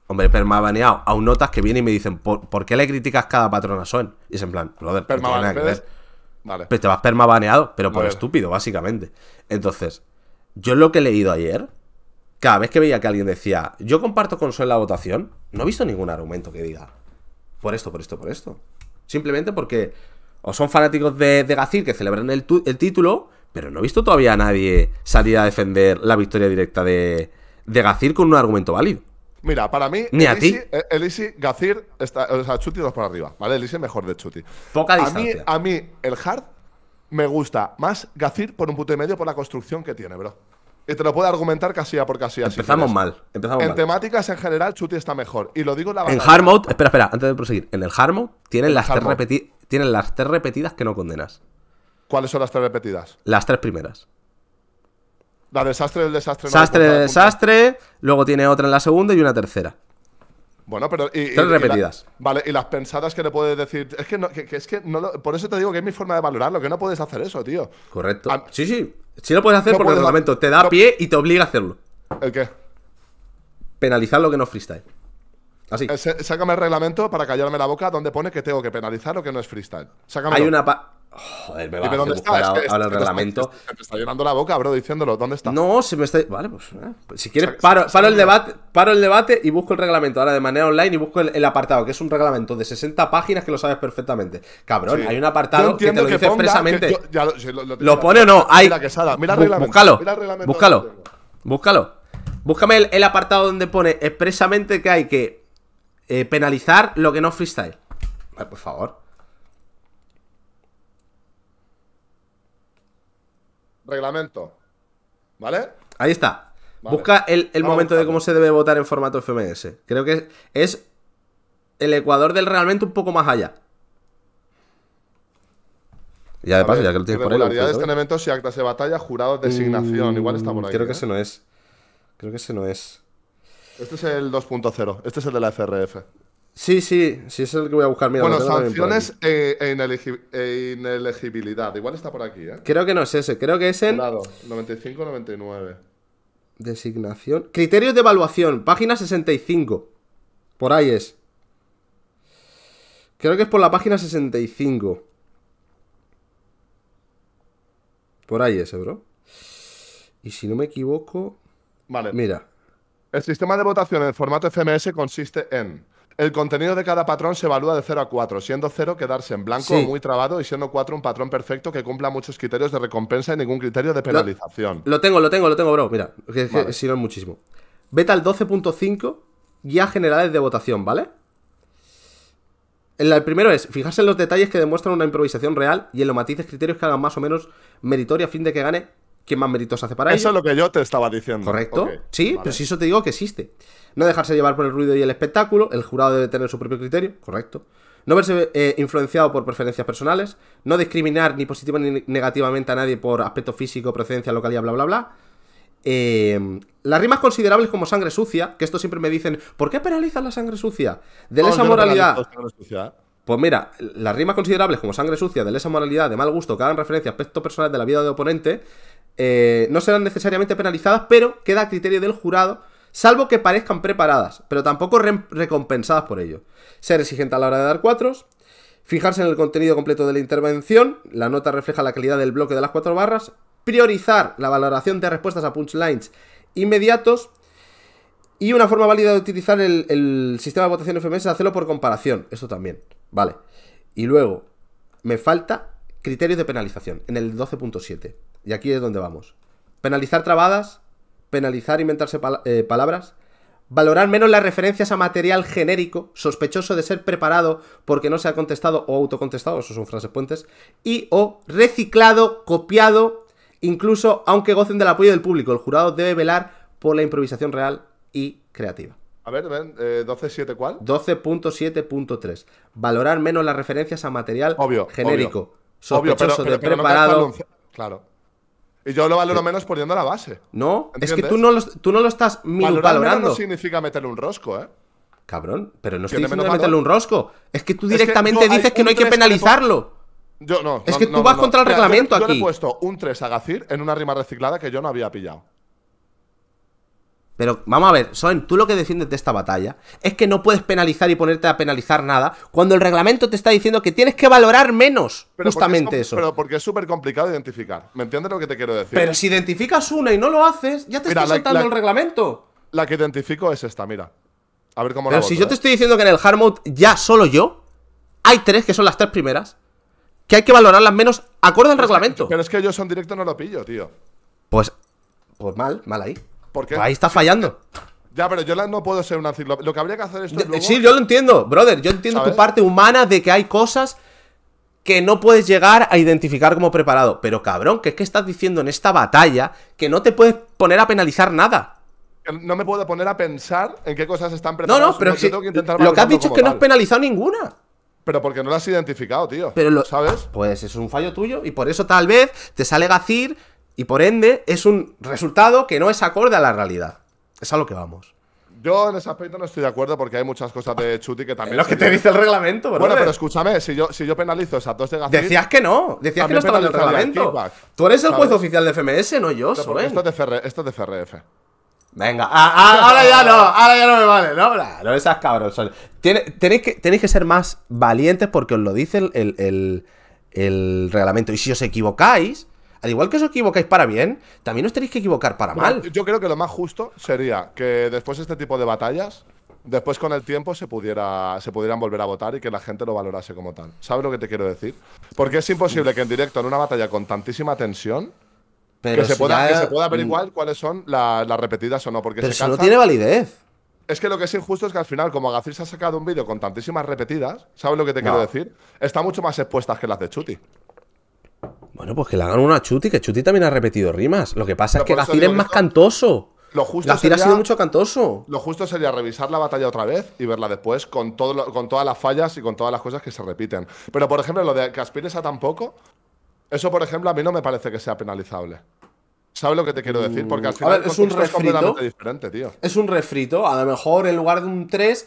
Hombre, permabaneado. Aún notas que vienen y me dicen, ¿por, qué le criticas cada patrón a Soen? Y es en plan, brother, permabaneado. Vale. Pero te vas permabaneado, pero por estúpido, básicamente. Entonces, yo lo que he leído ayer, cada vez que veía que alguien decía, yo comparto con Soen la votación, no he visto ningún argumento que diga, por esto, por esto, por esto. Simplemente porque o son fanáticos de, Gacir que celebran el, título, pero no he visto todavía a nadie salir a defender la victoria directa de, Gacir con un argumento válido. Mira, para mí, Ni a ti. Eh, Gacir, está, o sea, Chuti dos para arriba, ¿vale? Elisi mejor de Chuti. A mí, el hard me gusta más Gacir por un punto y medio por la construcción que tiene, bro. Y te lo puedo argumentar casi a por casi así. Empezamos mal. en temáticas en general, Chuti está mejor. Y lo digo en la En hard espera, espera, antes de proseguir. En el hard mode tienen, las, Tres repetidas que no condenas. ¿Cuáles son las tres repetidas? Las tres primeras. La desastre del desastre. No desastre del desastre, luego tiene otra en la segunda y una tercera. Bueno, pero. Tres repetidas. vale, y las pensadas que le puedes decir. Es que, no, es que por eso te digo que es mi forma de valorarlo, que no puedes hacer eso, tío. Correcto. sí, sí. Si lo puedes hacer porque por el reglamento, te da pie y te obliga a hacerlo. ¿El qué? Penalizar lo que no es freestyle. Así. Eh, sácame el reglamento para callarme la boca donde pone que tengo que penalizar lo que no es freestyle. Sácamelo. Hay una, Joder, me va ¿dónde ahora, el reglamento. Te está llenando la boca, bro, diciéndolo. ¿Dónde está? No, se me está. Vale, pues. Eh, pues si quieres, paro, el debate, el debate y busco el reglamento ahora de manera online y busco el, apartado, que es un reglamento de 60 páginas que lo sabes perfectamente. Cabrón, hay un apartado que te lo dice expresamente. lo, pone o no? Hay. Mira, el reglamento. Búscalo. búscalo. Búscame el, apartado donde pone expresamente que hay que eh, penalizar lo que no freestyle. por favor. reglamento. ¿Vale? Ahí está. Busca el, momento de cómo se debe votar en formato FMS. Creo que es, el Ecuador del Realmente un poco más allá. Ya de paso, ya que lo tienes por ahí. Regularidades este si actas de batalla, jurados, designación. Igual está por ahí. Creo que ¿eh? ese no es. Creo que ese no es. Este es el 2.0. Este es el de la FRF. Sí, sí, sí es el que voy a buscar. Mira, bueno, sanciones e, eh, inelegibilidad. Igual está por aquí, ¿eh? Creo que no es ese, creo que es el... Lado, 95-99. Designación. Criterios de evaluación, página 65. Por ahí es. Creo que es por la página 65. Por ahí es, bro. Y si no me equivoco... Vale. Mira. El sistema de votación en el formato FMS consiste en el contenido de cada patrón se evalúa de 0 a 4, siendo 0 quedarse en blanco o muy trabado y siendo 4 un patrón perfecto que cumpla muchos criterios de recompensa y ningún criterio de penalización. Lo, tengo, lo tengo, lo tengo, bro. Mira, si no es muchísimo. Beta al 12.5, guía generales de votación, ¿vale? El primero es fijarse en los detalles que demuestran una improvisación real y en los matices criterios que hagan más o menos meritorio a fin de que gane ¿Quién más méritos hace para eso? Eso es lo que yo te estaba diciendo. Correcto. sí, pero si eso te digo que existe. No dejarse llevar por el ruido y el espectáculo. El jurado debe tener su propio criterio. Correcto. No verse eh, influenciado por preferencias personales. No discriminar ni positiva ni negativamente a nadie por aspecto físico, procedencia, localidad, bla, bla, bla. Em, las rimas considerables como sangre sucia, que esto siempre me dicen, ¿por qué penalizas la sangre sucia? De lesa moralidad. ¿eh? pues mira, las rimas considerables como sangre sucia, de lesa moralidad, de mal gusto, que hagan referencia a aspectos personales de la vida de oponente, eh, no serán necesariamente penalizadas, pero queda a criterio del jurado, salvo que parezcan preparadas, pero tampoco recompensadas por ello. Ser exigente a la hora de dar cuatros, fijarse en el contenido completo de la intervención, la nota refleja la calidad del bloque de las cuatro barras, priorizar la valoración de respuestas a punchlines inmediatos y una forma válida de utilizar el, sistema de votación FMS es hacerlo por comparación, eso también, vale. Y luego, me falta criterios de penalización en el 12.7 y aquí es donde vamos. Penalizar trabadas, penalizar e inventarse eh, palabras, valorar menos las referencias a material genérico, sospechoso de ser preparado porque no se ha contestado o autocontestado, eso son frases puentes, y o reciclado, copiado, incluso aunque gocen del apoyo del público. El jurado debe velar por la improvisación real y creativa. A ver, ven, 12.7 eh, cuál? 12.7.3. Valorar menos las referencias a material genérico, sospechoso de preparado. claro. Y yo lo valoro menos poniendo la base. No, es que tú no, tú no lo estás valorando. no significa meterle un rosco, ¿eh? Cabrón, pero no estoy diciendo meterle un rosco. Es que tú directamente dices que no hay que penalizarlo. Yo no. Es que tú vas contra el reglamento aquí. Yo le he puesto un 3 a Gacir en una rima reciclada que yo no había pillado. Pero vamos a ver, Soen, tú lo que defiendes de esta batalla es que no puedes penalizar y ponerte a penalizar nada cuando el reglamento te está diciendo que tienes que valorar menos justamente eso. Pero porque es súper complicado identificar. ¿Me entiendes lo que te quiero decir? Pero si identificas una y no lo haces, ya te estás saltando el reglamento. La que identifico es esta, mira. A ver cómo Pero si yo ¿eh? te estoy diciendo que en el hard mode ya solo yo, hay tres que son las tres primeras, que hay que valorarlas menos acorde al reglamento. pero es que yo son directo no lo pillo, tío. Pues, pues mal, mal ahí ahí está fallando. Ya, pero yo no puedo ser una ciclo... Lo que habría que hacer es. Sí, yo lo entiendo, brother. Yo entiendo tu parte humana de que hay cosas que no puedes llegar a identificar como preparado. Pero cabrón, ¿qué es que estás diciendo en esta batalla que no te puedes poner a penalizar nada. No me puedo poner a pensar en qué cosas están preparadas. No, no, pero lo que has dicho es que no has penalizado ninguna. Pero porque no las has identificado, tío. Pero ¿Sabes? Pues es un fallo tuyo y por eso tal vez te sale Gacir y por ende, es un resultado que no es acorde a la realidad. Es a lo que vamos. Yo en ese aspecto no estoy de acuerdo porque hay muchas cosas de Chuti que también. lo que te dice el reglamento, bro. Bueno, pero escúchame, si yo, si yo penalizo esas dos de Decías que no, decías que no estaba en el reglamento. Tú eres el juez oficial de FMS, no yo, ¿sabes? esto, es de esto es de FRF. Venga, ah, ah, ahora ya no, ahora ya no me vale, no, no, no esas cabrones tenéis, que, tenéis que ser más valientes porque os lo dice el, el, el reglamento. Y si os equivocáis, al igual que os equivocáis para bien, también os tenéis que equivocar para mal. Yo creo que lo más justo sería que después de este tipo de batallas, después con el tiempo se pudiera se pudieran volver a votar y que la gente lo valorase como tal. ¿Sabes lo que te quiero decir? Porque es imposible que en directo, en una batalla con tantísima tensión, que, se pueda, pueda averiguar mm. cuáles son las repetidas o no. Porque Pero eso no tiene validez. Es que lo que es injusto es que al final, como Agacir se ha sacado un vídeo con tantísimas repetidas, ¿sabes lo que te quiero decir? Está mucho más expuestas que las de Chuti. Bueno, pues que le hagan una Chuti, que Chuti también ha repetido rimas. Lo que pasa es que Gacir es más cantoso. Lo justo ha sido mucho cantoso. Lo justo sería revisar la batalla otra vez y verla después con, con todas las fallas y con todas las cosas que se repiten. Pero, por ejemplo, lo de que aspires a tampoco, eso, por ejemplo, a mí no me parece que sea penalizable. ¿Sabes lo que te quiero decir? Porque al mm, final es un refrito, es completamente diferente, tío. Es un refrito. A lo mejor en lugar de un 3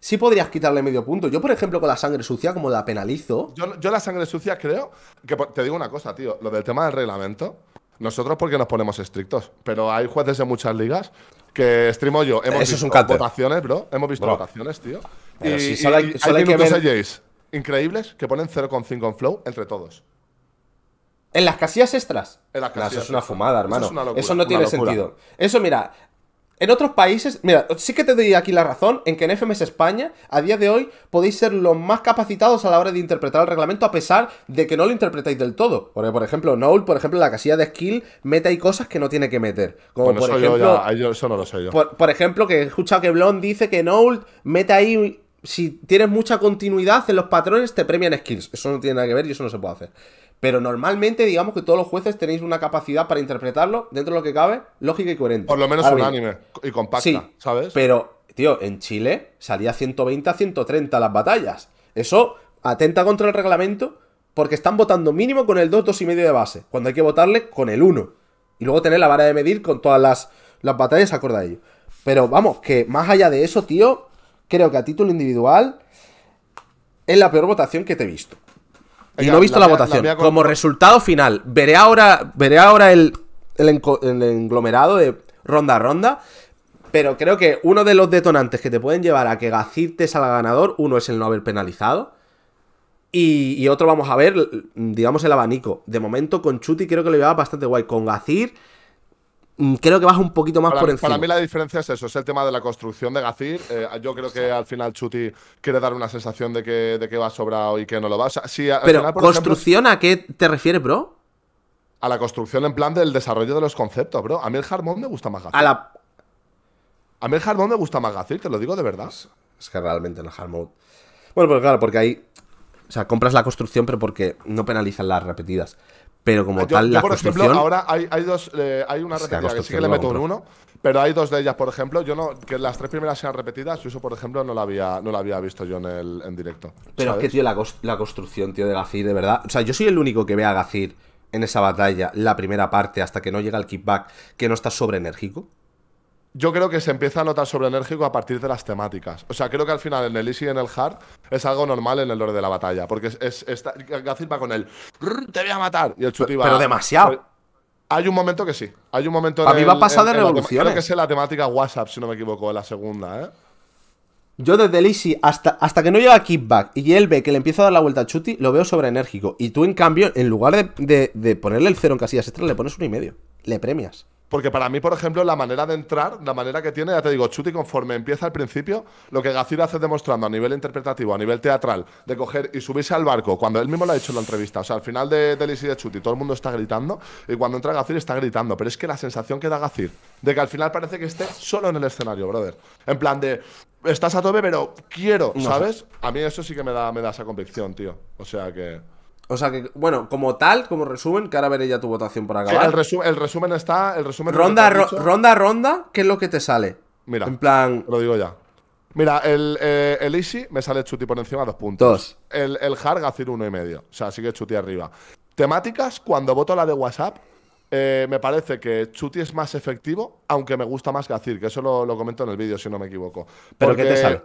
sí podrías quitarle medio punto. Yo, por ejemplo, con la sangre sucia, como la penalizo. Yo, la sangre sucia creo que. Te digo una cosa, tío. Lo del tema del reglamento. Nosotros porque nos ponemos estrictos, pero hay jueces de muchas ligas que streamo yo. Hemos visto es votaciones, bro. Hemos visto votaciones, tío. y, hay, solo increíbles que ponen 0,5 en flow entre todos. ¿En las casillas extras? En las casillas es una fumada, hermano. eso no tiene sentido. Eso, mira, en otros países, mira, sí que te doy aquí la razón en que en FMS España, a día de hoy, podéis ser los más capacitados a la hora de interpretar el reglamento, a pesar de que no lo interpretáis del todo. Porque, por ejemplo, Noel, por ejemplo, en la casilla de skill, mete ahí cosas que no tiene que meter. Como, por ejemplo, yo, eso no lo sé yo. Por, ejemplo, que he escuchado que Blond dice que Noel mete ahí. Si tienes mucha continuidad en los patrones, te premian skills. Eso no tiene nada que ver y eso no se puede hacer. Pero normalmente, digamos que todos los jueces tenéis una capacidad para interpretarlo, dentro de lo que cabe, lógica y coherente. Por lo menos unánime y compacta, sí, ¿sabes? Pero, tío, en Chile salía 120 130 las batallas. Eso atenta contra el reglamento porque están votando mínimo con el 2, 2 y medio de base, cuando hay que votarle con el 1. Y luego tener la vara de medir con todas las, las batallas acorda a ello. Pero vamos, que más allá de eso, tío, creo que a título individual es la peor votación que te he visto. Y no he visto la, votación. como resultado final, veré ahora, veré ahora el, englomerado de ronda a ronda. Pero creo que uno de los detonantes que te pueden llevar a que Gacir te salga ganador, uno es el no haber penalizado. Y, otro vamos a ver, digamos, el abanico. De momento con Chuti creo que lo llevaba bastante guay. Con Gacir Mm, creo que vas un poquito más por encima. Para mí la diferencia es eso, es el tema de la construcción de Gazir. Eh, yo creo que al final Chuti quiere dar una sensación de que, de que va sobrado y que no lo va. O Pero, ¿construcción a qué te refieres, bro? A la construcción en plan del desarrollo de los conceptos, bro. A mí el hard me gusta más Gazir. A, mí el hard me gusta más Gazir, te lo digo de verdad. Es, que realmente el hard mode... Bueno, pues claro, porque ahí... O sea, compras la construcción, pero porque no penalizan las repetidas pero como eh, tal yo, la por ejemplo, ahora hay, dos eh, hay una repetida que sí que le meto un uno pero hay dos de ellas por ejemplo yo no que las tres primeras sean repetidas yo eso por ejemplo no la había no la había visto yo en, el, directo pero es que tío la, construcción tío de Gazir, de verdad o sea yo soy el único que ve a Gazir en esa batalla la primera parte hasta que no llega el kickback que no está sobreenérgico yo creo que se empieza a notar sobreenérgico a partir de las temáticas. O sea, creo que al final en el Easy y en el Hard es algo normal en el lore de la batalla. Porque es, va con el te voy a matar. Y el Chuti va. Pero demasiado. Hay un momento que sí. Hay un momento A mí va a pasar de revolución. Creo que es la temática WhatsApp, si no me equivoco, la segunda, ¿eh? Yo desde el Easy hasta, hasta que no llega Kickback y él ve que le empieza a dar la vuelta a Chuti, lo veo sobreenérgico. Y tú, en cambio, en lugar de, ponerle el cero en casillas extra, le pones un y medio. Le premias. Porque para mí, por ejemplo, la manera de entrar, la manera que tiene, ya te digo, Chuti, conforme empieza al principio, lo que Gacir hace demostrando a nivel interpretativo, a nivel teatral, de coger y subirse al barco, cuando él mismo lo ha dicho en la entrevista, o sea, al final de, de y de Chuti, todo el mundo está gritando, y cuando entra Gacir está gritando, pero es que la sensación que da Gacir, de que al final parece que esté solo en el escenario, brother. En plan de, estás a tope, pero quiero, ¿sabes? A mí eso sí que me da, me da esa convicción, tío. O sea que... O sea que, bueno, como tal, como resumen, que ahora veré ya tu votación para acabar. el, resumen está. El resumen ronda, ronda, ronda, ¿qué es lo que te sale? Mira. En plan. Lo digo ya. Mira, eh, el, Easy me sale Chuti por encima dos puntos. Dos. El, Hard Gacir uno y medio. O sea, sigue Chuti arriba. Temáticas, cuando voto la de WhatsApp, eh, me parece que Chuti es más efectivo, aunque me gusta más Gacir, que eso lo, comento en el vídeo, si no me equivoco. ¿Pero qué te sale?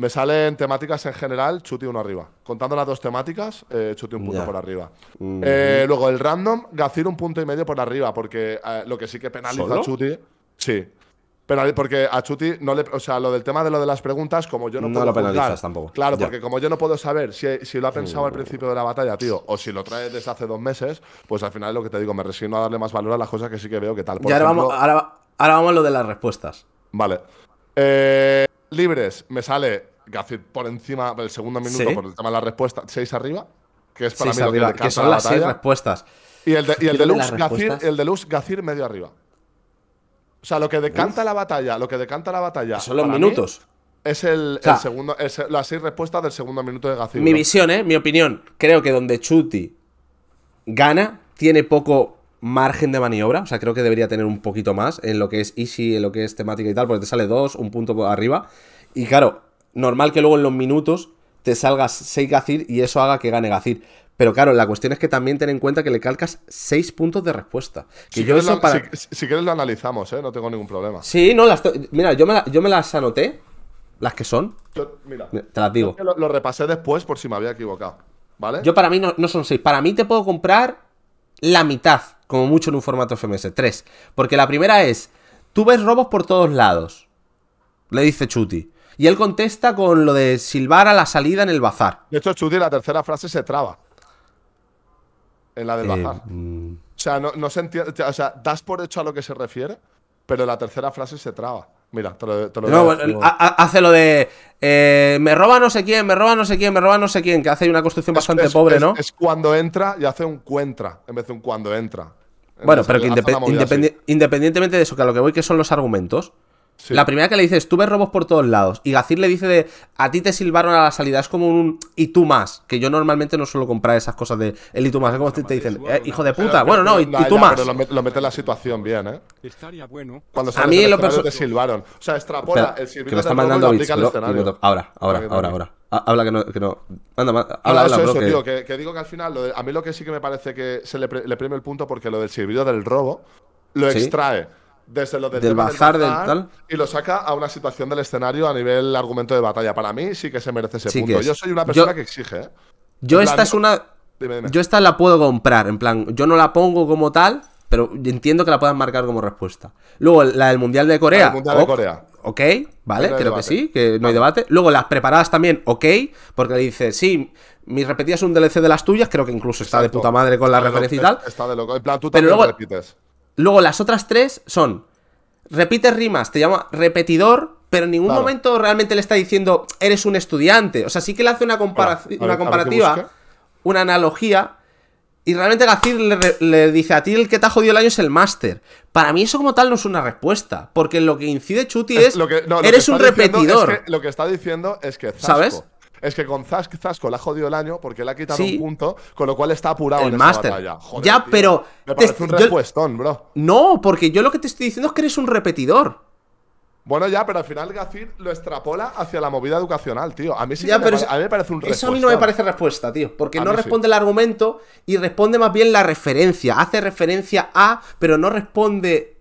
Me salen temáticas en general, chuti uno arriba. Contando las dos temáticas, eh, chuti un punto por arriba. Eh, luego el random, Gacir un punto y medio por arriba, porque eh, lo que sí que penaliza a Chuti. Sí. pero porque a Chuti no le. O sea, lo del tema de lo de las preguntas, como yo no, puedo. No lo penalizas tampoco. Claro, porque como yo no puedo saber si, lo ha pensado al mm. principio de la batalla, tío, o si lo trae desde hace dos meses, pues al final es lo que te digo, me resigno a darle más valor a las cosas que sí que veo que tal. y ahora, vamos, vamos a lo de las respuestas. Vale. libres me sale Gazir por encima del segundo minuto por el tema de la respuesta, 6 arriba, que es para mí arriba, que, son las 6 respuestas. Y el, y el deluxe, de Gacir, el medio arriba. O sea, lo que decanta la batalla, lo que decanta la batalla. Son los minutos. Es el, segundo, las seis respuestas del segundo minuto de Gacir. Mi visión, eh, mi opinión. Creo que donde Chuti gana, tiene poco margen de maniobra. O sea, creo que debería tener un poquito más en lo que es easy, en lo que es temática y tal, porque te sale 2 un punto arriba. Y claro, normal que luego en los minutos te salgas 6 Gacir y eso haga que gane Gacir Pero claro, la cuestión es que también ten en cuenta que le calcas 6 puntos de respuesta. si, yo quieres lo, analizamos, ¿eh? no tengo ningún problema. Sí, no, las mira, yo me, yo me las anoté, las que son. te las digo. Lo, repasé después por si me había equivocado. ¿Vale? Yo para mí no, no son 6. Para mí te puedo comprar la mitad, como mucho en un formato FMS, 3. Porque la primera es, tú ves robos por todos lados. Le dice Chuti. Y él contesta con lo de silbar a la salida en el bazar. De hecho, Chuti, la tercera frase se traba. En la del eh, bazar. Mm. O sea, no, se entiende. O sea, das por hecho a lo que se refiere, pero la tercera frase se traba. Mira, te lo, te no, Hace lo de. Eh, me roba no sé quién, me roba no sé quién, me roba no sé quién, que hace una construcción bastante pobre, ¿no? Es cuando entra y hace un cuentra en vez de un cuando entra. Bueno, pero que independientemente de eso, que a lo que voy que son los argumentos. La primera que le dices es, tú ves robos por todos lados. Y Gacir le dice de, a ti te silbaron a la salida. Es como un, y tú más. Que yo normalmente no suelo comprar esas cosas de, el y tú más. Es como te, dicen, eh, hijo de puta. bueno, no, y, tú más. Pero lo, mete, en la situación bien, ¿eh? Estaría bueno. Cuando a mí lo te silbaron. O sea, extrapola el silbido que me está mandando a Ahora, ahora, ahora, ahora. Habla que no, que no. Anda, habla, eso, habla, eso, tío, que, digo que al final, lo de, a mí lo que sí que me parece que se le, prime el punto porque lo del silbido del robo lo extrae desde lo del, bazar, del tal. Y lo saca a una situación del escenario a nivel argumento de batalla. Para mí sí que se merece ese punto. Yo soy una persona que exige. ¿eh? Yo esta es una... Yo esta la puedo comprar, en plan, yo no la pongo como tal, pero entiendo que la puedan marcar como respuesta. Luego, la del Mundial de Corea. Ok, vale, creo que sí, que no hay debate. Luego, las preparadas también, ok, porque le dice, sí, mis repetidas un DLC de las tuyas, creo que incluso está de puta madre con la referencia y tal. Está de loco. En plan, tú también repites. Luego las otras tres son, repite rimas, te llama repetidor, pero en ningún momento realmente le está diciendo, eres un estudiante. O sea, sí que le hace una, comparación una comparativa, una analogía, y realmente Gacir le, le, dice a ti el que te ha jodido el año es el máster. Para mí eso como tal no es una respuesta, porque lo que incide Chuti es, lo que, eres un repetidor. lo que está diciendo es que Zasco, ¿Sabes? es que con Zask Zasco le ha jodido el año porque le ha quitado un punto, con lo cual está apurado en batalla. ya, pero. Me parece un repuestón, bro. No, porque yo lo que te estoy diciendo es que eres un repetidor. Bueno, ya, pero al final Gazir lo extrapola hacia la movida educacional, tío. A mí sí que me, mí parece un Eso a mí no me parece respuesta, tío. Porque no responde el argumento y responde más bien la referencia. Hace referencia a, pero no responde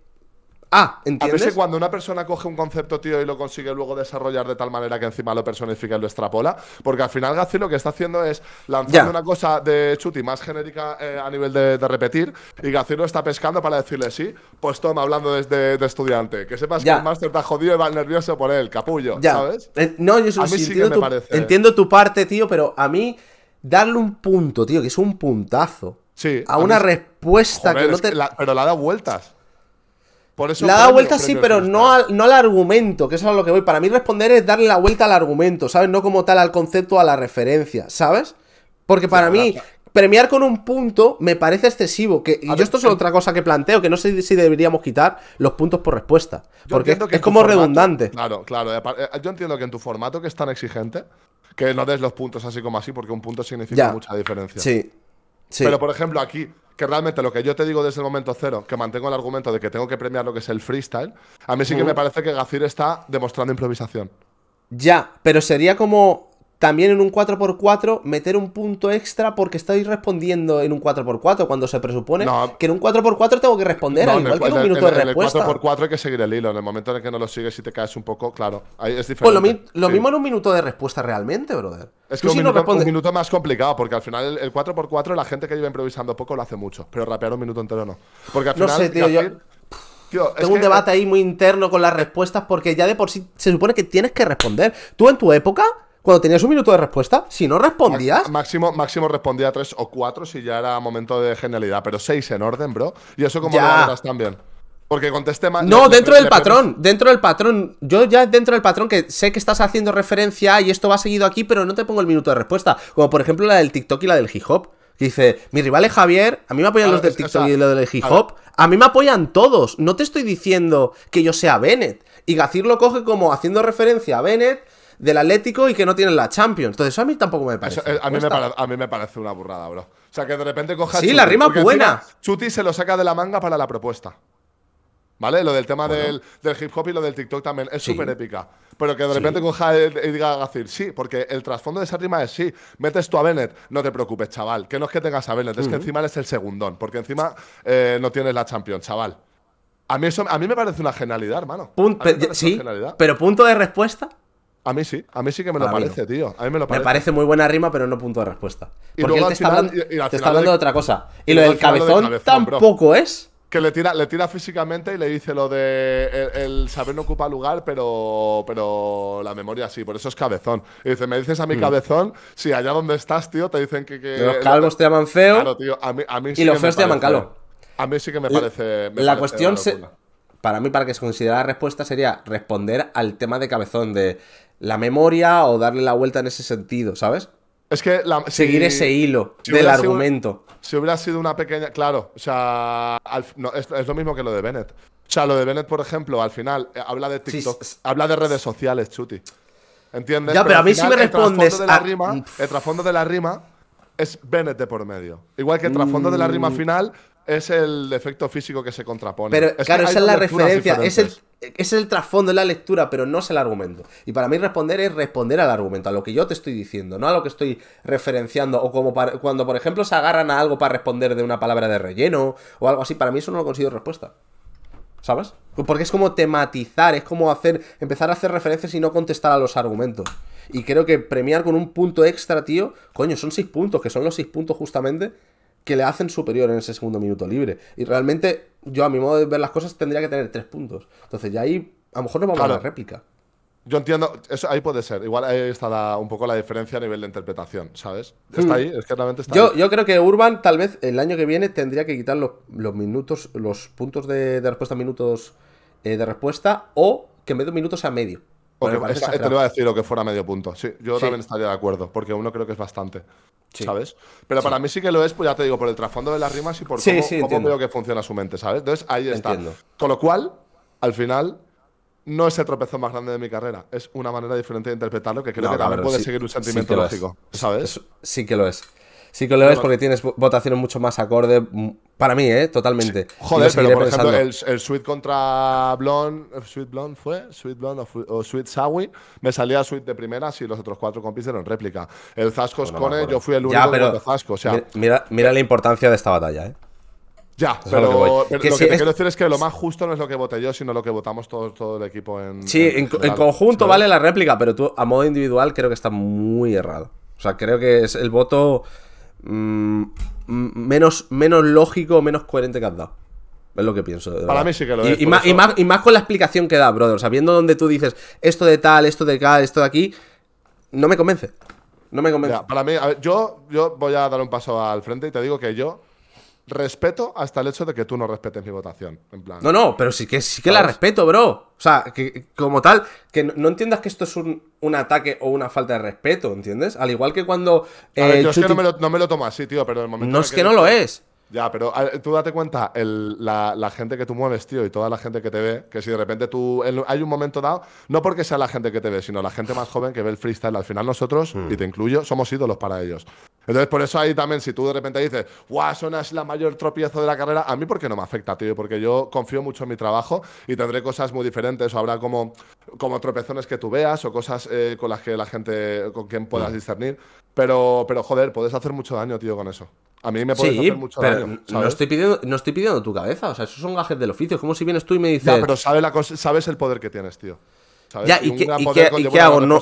Ah, ¿entiendes? A veces cuando una persona coge un concepto, tío, y lo consigue luego desarrollar de tal manera que encima lo personifica y lo extrapola, porque al final Gazi lo que está haciendo es lanzando una cosa de Chuti más genérica eh, a nivel de, repetir, y Gazi lo está pescando para decirle sí, pues toma, hablando desde de estudiante, que sepas que el máster está jodido y va nervioso por él, capullo, ¿sabes? Eh, no, yo sí, entiendo, tu, entiendo tu parte, tío, pero a mí darle un punto, tío, que es un puntazo. Sí, a, una respuesta que no te. la, pero la da vueltas eso la da vuelta sí, pero no al, no al argumento, que eso es a lo que voy. Para mí responder es darle la vuelta al argumento, ¿sabes? No como tal al concepto, a la referencia, ¿sabes? Porque para mí, premiar con un punto me parece excesivo. Que, y yo esto es otra cosa que planteo, que no sé si deberíamos quitar los puntos por respuesta. porque es, es como redundante. Claro, claro. Eh, yo entiendo que en tu formato, que es tan exigente, que no des los puntos así como así, porque un punto significa mucha diferencia. Sí. Pero, por ejemplo, aquí, que realmente lo que yo te digo desde el momento cero, que mantengo el argumento de que tengo que premiar lo que es el freestyle, a mí sí que me parece que Gacir está demostrando improvisación. Ya, pero sería como también en un 4x4 meter un punto extra porque estoy respondiendo en un 4x4 cuando se presupone que en un 4x4 tengo que responder al igual que en un minuto de respuesta. En el 4x4 hay que seguir el hilo. En el momento en el que no lo sigues y te caes un poco, claro, es diferente. Pues lo, mismo en un minuto de respuesta realmente, brother. Es que un, minuto, un, minuto, más complicado porque al final el, 4x4 la gente que lleva improvisando poco lo hace mucho, pero rapear un minuto entero no. Porque al final... No Tengo un debate ahí muy interno con las respuestas porque ya de por sí se supone que tienes que responder. Tú en tu época cuando tenías un minuto de respuesta, si no respondías. Máximo, máximo respondía tres o cuatro si ya era momento de genialidad, pero seis en orden, bro. Y eso como lo lo también. Porque conteste más. No, dentro del patrón, dentro del patrón. Yo ya dentro del patrón que sé que estás haciendo referencia y esto va seguido aquí, pero no te pongo el minuto de respuesta. Como por ejemplo la del TikTok y la del hip hop. dice, mi rival es Javier, a mí me apoyan los del TikTok y los del hip hop, a, a, mí me apoyan todos. No te estoy diciendo que yo sea Bennett. Y Gacir lo coge como haciendo referencia a Bennett del Atlético y que no tienen la Champions. Entonces, eso a mí tampoco me parece. Eh, a, mí me parece una burrada, bro. O sea, que de repente coja. Sí, la rima buena. Chuti se lo saca de la manga para la propuesta. ¿Vale? Lo del tema del, hip hop y lo del TikTok también es súper épica. Pero que de repente coja y diga Gacir, sí, porque el trasfondo de esa rima es sí, metes tú a Bennett, no te preocupes, chaval, que no es que tengas a Bennett, es que encima es el segundón, porque encima eh, no tienes la Champions, chaval. A mí, a mí me parece una genialidad, hermano. sí, pero punto de respuesta. A mí sí, a mí sí que me lo parece, tío. A mí me parece. muy buena rima, pero no punto de respuesta. Porque él te, está, hablando, de, otra cosa. Y, lo del cabezón, tampoco es. Que le tira, le tira físicamente y le dice lo de el, saber no ocupa lugar, pero, pero la memoria sí, por eso es cabezón. Y dice, me dices a mi mm. cabezón, si allá donde estás, tío, te dicen que. los calvos te llaman feo. a mí, y los feos te llaman calo. A mí sí que me parece. la cuestión Para mí, para que se considerara respuesta, sería responder al tema de cabezón de la memoria o darle la vuelta en ese sentido, ¿sabes? Es que seguir ese hilo del argumento. si hubiera sido una pequeña. Claro, o sea, es, lo mismo que lo de Bennett. O sea, lo de Bennett, por ejemplo, al final eh, habla de TikTok, habla de redes sociales, Chuti. ¿Entiendes? Ya, pero, a mí sí me respondes. El trasfondo, de la rima, el trasfondo de la rima es Bennett de por medio. Igual que el trasfondo de la rima mm. final es el defecto físico que se contrapone. Pero claro, esa es la referencia, es el, es el, trasfondo de la lectura, pero no es el argumento. Y para mí responder es responder al argumento, a lo que yo te estoy diciendo, no a lo que estoy referenciando. O como cuando, por ejemplo, se agarran a algo para responder de una palabra de relleno o algo así, para mí eso no lo considero respuesta. ¿Sabes? Porque es como tematizar, es como hacer, empezar a hacer referencias y no contestar a los argumentos. Y creo que premiar con un punto extra, tío, coño, son seis puntos, que son los seis puntos justamente que le hacen superior en ese segundo minuto libre. Y realmente, yo a mi modo de ver las cosas, tendría que tener tres puntos. Entonces, ya ahí a lo mejor no vamos a la réplica. Yo entiendo, eso ahí puede ser. Igual ahí está un poco la diferencia a nivel de interpretación, ¿sabes? Está hmm. ahí, es que realmente está yo, Yo creo que Urban, tal vez el año que viene, tendría que quitar los, minutos, los puntos de, respuesta, minutos eh, de respuesta, o que en vez de minuto sea medio te este lo iba a decir lo que fuera medio punto. Sí, yo también estaría de acuerdo, porque uno creo que es bastante. ¿Sabes? Pero para mí sí que lo es, pues ya te digo, por el trasfondo de las rimas y por cómo, cómo veo que funciona su mente, ¿sabes? Entonces ahí está. Con lo cual, al final, no es el tropezón más grande de mi carrera. Es una manera diferente de interpretarlo que creo que también puede seguir un sentimiento lógico, ¿sabes? sí que lo es sí que lo es porque tienes votaciones mucho más acorde. Mm, para mí, ¿eh? Totalmente. Joder, pero por ejemplo, el, Sweet contra Blonde. Eh, ¿Sweet Blonde fue? ¿Sweet Blonde o, Sweet Sawi? Me salía Sweet de primera si los otros cuatro compis eran réplica. El Zascos con él, yo fui el único que Zasco. mira, mira la importancia de esta batalla, ¿eh? Ya, pero lo que, lo te quiero decir es que lo más justo no es lo que voté yo, sino lo que votamos todo, todo el equipo en. Sí, en, conjunto vale la réplica, pero tú a modo individual creo que está muy errado. O sea, creo que es el voto. Mm, mm, menos, menos lógico, menos coherente que has dado. Es lo que pienso. Para mí sí que lo y, es. Y más, con la explicación que da, brother. Sabiendo donde tú dices esto de tal, esto de tal, esto de aquí, no me convence. No me convence. para mí, yo, yo voy a dar un paso al frente y te digo que yo respeto hasta el hecho de que tú no respetes mi votación. En plan, no, no, pero sí que, sí que la respeto, bro. O sea, que, como tal, que no, entiendas que esto es un, ataque o una falta de respeto, ¿entiendes? Al igual que cuando. yo no me, lo, tomo así, tío, pero el momento. No es que no lo es. Ya, pero ah, tú date cuenta, la, gente que tú mueves, tío, y toda la gente que te ve, que si de repente tú. hay un momento dado, no porque sea la gente que te ve, sino la gente más joven que ve el freestyle. Al final, nosotros, mm. y te incluyo, somos ídolos para ellos. Entonces, por eso ahí también, si tú de repente dices, ¡guau! Sonas la mayor tropiezo de la carrera, a mí porque no me afecta, tío, porque yo confío mucho en mi trabajo y tendré cosas muy diferentes, o habrá como, como tropezones que tú veas, o cosas eh, con las que la gente, con quien puedas mm. discernir. Pero, pero, joder, puedes hacer mucho daño, tío, con eso. A mí me puede mucho No, estoy pidiendo, tu cabeza, o sea, esos son gajes del oficio. como si vienes tú y me dices. pero sabe la sabes el poder que tienes, tío y, qué, hago? No,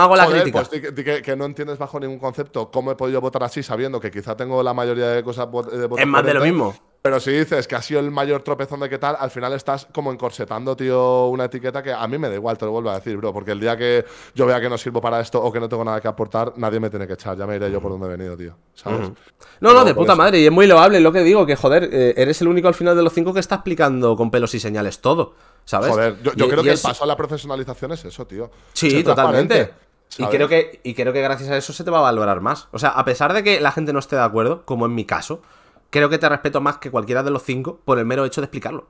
hago la crítica. Pues que, no entiendes bajo ningún concepto cómo he podido votar así, sabiendo que quizá tengo la mayoría de cosas de Es más de lo mismo. Pero si dices que ha sido el mayor tropezón de qué tal, al final estás como encorsetando, tío, una etiqueta que a mí me da igual, te lo vuelvo a decir, bro, porque el día que yo vea que no sirvo para esto o que no tengo nada que aportar, nadie me tiene que echar, ya me iré yo por donde he venido, tío, No, no, de pues, puta madre, y es muy loable lo que digo, que joder, eh, eres el único al final de los cinco que está explicando con pelos y señales todo. ¿sabes? Joder, yo, creo que el paso a la profesionalización es eso, tío. Sí, totalmente. Y creo, que, y creo que gracias a eso se te va a valorar más. O sea, a pesar de que la gente no esté de acuerdo, como en mi caso, creo que te respeto más que cualquiera de los cinco por el mero hecho de explicarlo.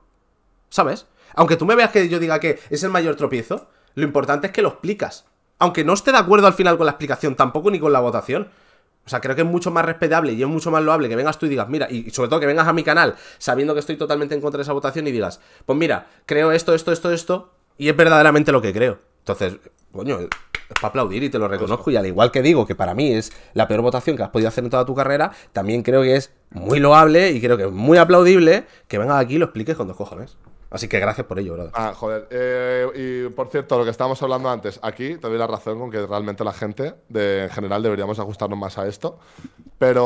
¿Sabes? Aunque tú me veas que yo diga que es el mayor tropiezo, lo importante es que lo explicas. Aunque no esté de acuerdo al final con la explicación, tampoco ni con la votación. O sea, creo que es mucho más respetable y es mucho más loable que vengas tú y digas, mira, y sobre todo que vengas a mi canal sabiendo que estoy totalmente en contra de esa votación y digas, pues mira, creo esto, esto, esto, esto, y es verdaderamente lo que creo. Entonces, coño, es para aplaudir y te lo reconozco. Y al igual que digo que para mí es la peor votación que has podido hacer en toda tu carrera, también creo que es muy loable y creo que es muy aplaudible que vengas aquí y lo expliques con dos cojones. Así que gracias por ello, brother. Ah, joder. Eh, y por cierto, lo que estábamos hablando antes, aquí te doy la razón con que realmente la gente, de, en general, deberíamos ajustarnos más a esto. Pero,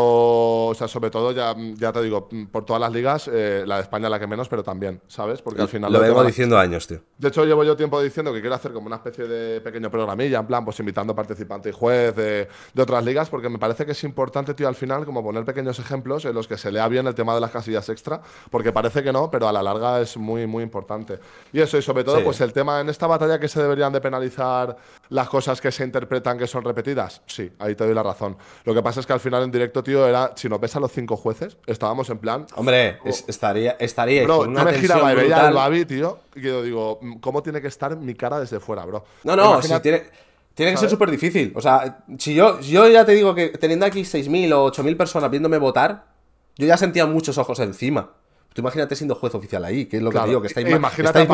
o sea, sobre todo, ya, ya te digo, por todas las ligas, eh, la de España la que menos, pero también, ¿sabes? Porque al final. Lo vengo diciendo años, tío. De hecho, llevo yo tiempo diciendo que quiero hacer como una especie de pequeño programilla, en plan, pues invitando participantes y juez de, de otras ligas, porque me parece que es importante, tío, al final, como poner pequeños ejemplos en los que se lea bien el tema de las casillas extra, porque parece que no, pero a la larga es muy muy importante. Y eso, y sobre todo, pues el tema en esta batalla que se deberían de penalizar las cosas que se interpretan que son repetidas. Sí, ahí te doy la razón. Lo que pasa es que al final en directo, tío, era, si no pesan los cinco jueces, estábamos en plan. Hombre, oh". estaría, estaría. Bro, una me giraba y veía Babi, tío, y yo digo, ¿cómo tiene que estar mi cara desde fuera, bro? No, no, tiene. Tiene que ser súper difícil. O sea, si yo, yo ya te digo que teniendo aquí 6.000 o 8.000 personas viéndome votar, yo ya sentía muchos ojos encima. Tú imagínate siendo juez oficial ahí, que es lo que digo, que está Imagínate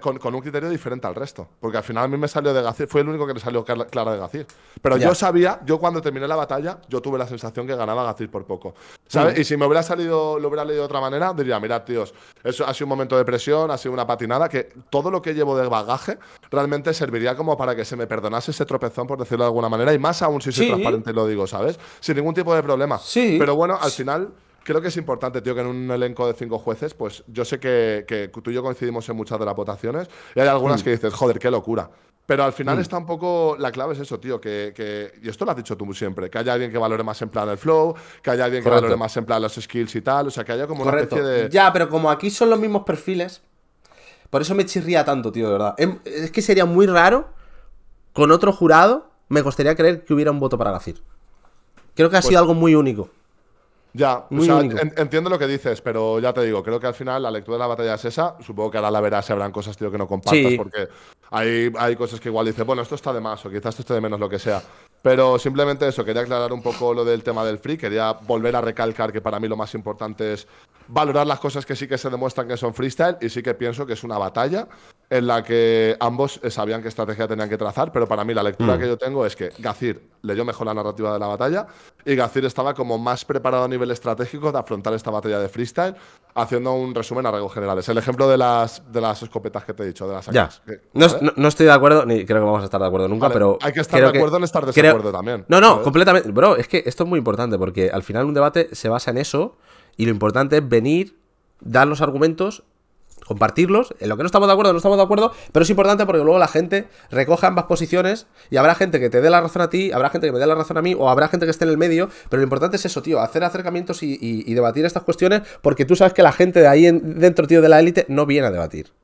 con, un criterio diferente al resto. Porque al final a mí me salió de Gacir, fue el único que me salió Clara de Gacir. Pero yo sabía, yo cuando terminé la batalla, yo tuve la sensación que ganaba Gacir por poco. ¿Sabes? Mm. Y si me hubiera salido, lo hubiera leído de otra manera, diría, mira, tíos, eso ha sido un momento de presión, ha sido una patinada, que todo lo que llevo de bagaje realmente serviría como para que se me perdonase ese tropezón, por decirlo de alguna manera, y más aún si soy transparente lo digo, ¿sabes? Sin ningún tipo de problema. Sí. Pero bueno, al final creo que es importante, tío, que en un elenco de cinco jueces, pues yo sé que, tú y yo coincidimos en muchas de las votaciones y hay algunas mm. que dices, joder, qué locura. Pero al final mm. está un poco. La clave es eso, tío. Que, y esto lo has dicho tú siempre: que haya alguien que valore más en plan el flow, que haya alguien que valore más en plan los skills y tal. O sea, que haya como una especie de. Ya, pero como aquí son los mismos perfiles. Por eso me chirría tanto, tío, de verdad. Em, es que sería muy raro. Con otro jurado, me gustaría creer que hubiera un voto para Gacir Creo que ha pues sido algo muy único. Ya, entiendo lo que dices, pero ya te digo, creo que al final la lectura de la batalla es esa. Supongo que ahora la verás y habrán cosas, tío, que no compartas, porque hay, hay cosas que igual dices, bueno, esto está de más, o quizás esto esté de menos, lo que sea. Pero simplemente eso, quería aclarar un poco lo del tema del free, quería volver a recalcar que para mí lo más importante es valorar las cosas que sí que se demuestran que son freestyle y sí que pienso que es una batalla en la que ambos eh, sabían qué estrategia tenían que trazar, pero para mí la lectura mm. que yo tengo es que Gacir leyó mejor la narrativa de la batalla y Gacir estaba como más preparado a nivel estratégico de afrontar esta batalla de freestyle, haciendo un resumen a rasgos generales. El ejemplo de las, de las escopetas que te he dicho, de las no, estoy de acuerdo, ni creo que vamos a estar de acuerdo nunca, pero... Hay que estar de acuerdo en estar de acuerdo también. No, no, completamente. Bro, es que esto es muy importante porque al final un debate se basa en eso y lo importante es venir, dar los argumentos, compartirlos. En lo que no estamos de acuerdo, no estamos de acuerdo, pero es importante porque luego la gente recoja ambas posiciones y habrá gente que te dé la razón a ti, habrá gente que me dé la razón a mí, o habrá gente que esté en el medio. Pero lo importante es eso, tío, hacer acercamientos y, debatir estas cuestiones porque tú sabes que la gente de ahí dentro, tío, de la élite no viene a debatir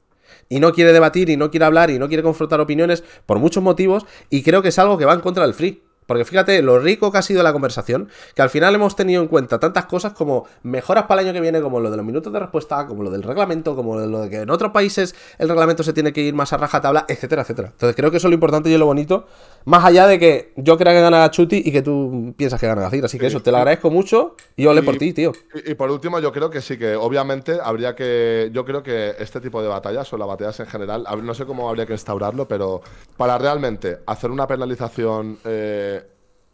y no quiere debatir y no quiere hablar y no quiere confrontar opiniones por muchos motivos y creo que es algo que va en contra del free. Porque fíjate lo rico que ha sido la conversación, que al final hemos tenido en cuenta tantas cosas como mejoras para el año que viene, como lo de los minutos de respuesta, como lo del reglamento, como lo de que en otros países el reglamento se tiene que ir más a rajatabla, etcétera, etcétera. Entonces creo que eso es lo importante y lo bonito, más allá de que yo crea que gana Chuti y que tú piensas que gana Gacir. Así que eso, te lo agradezco mucho y ole por ti, tío. Y, por último, yo creo que sí, que obviamente habría que. Yo creo que este tipo de batallas o las batallas en general, no sé cómo habría que instaurarlo, pero para realmente hacer una penalización. Eh,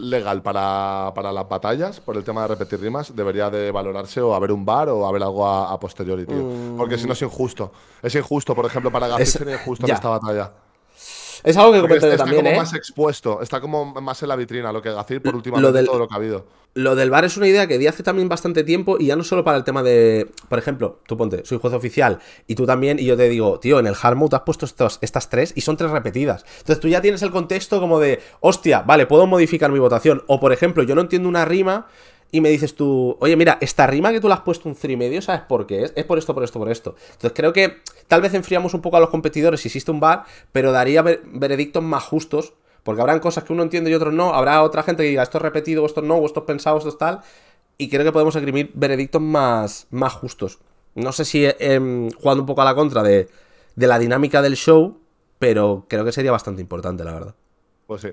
legal para, para, las batallas, por el tema de repetir rimas, debería de valorarse o haber un bar o haber algo a, posteriori, Porque si no es injusto. Es injusto, por ejemplo, para ganar es injusto en esta batalla. Es algo que está como ¿eh? más expuesto, está como más en la vitrina lo que decir por último lo todo lo que ha habido. Lo del bar es una idea que di hace también bastante tiempo y ya no solo para el tema de. Por ejemplo, tú ponte, soy juez oficial y tú también, y yo te digo, tío, en el hard has puesto estas tres y son tres repetidas. Entonces tú ya tienes el contexto como de, hostia, vale, puedo modificar mi votación. O por ejemplo, yo no entiendo una rima y me dices tú, oye, mira, esta rima que tú la has puesto un 3,5, medio, ¿sabes por qué? es por esto, por esto, por esto. Entonces creo que Tal vez enfriamos un poco a los competidores si existe un bar, pero daría veredictos más justos, porque habrán cosas que uno entiende y otros no, habrá otra gente que diga esto es repetido, esto no, o esto es pensado, esto es tal, y creo que podemos escribir veredictos más, más justos. No sé si em, jugando un poco a la contra de, la dinámica del show, pero creo que sería bastante importante, la verdad. Pues sí.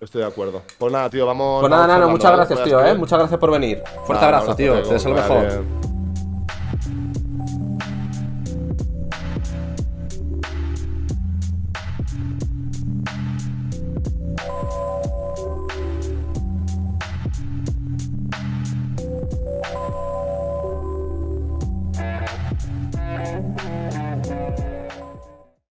Estoy de acuerdo. Pues nada, tío, vamos. Pues nada, nano muchas gracias, tío, eh. Muchas gracias por venir. Fuerte abrazo, tío. Te deseo lo mejor.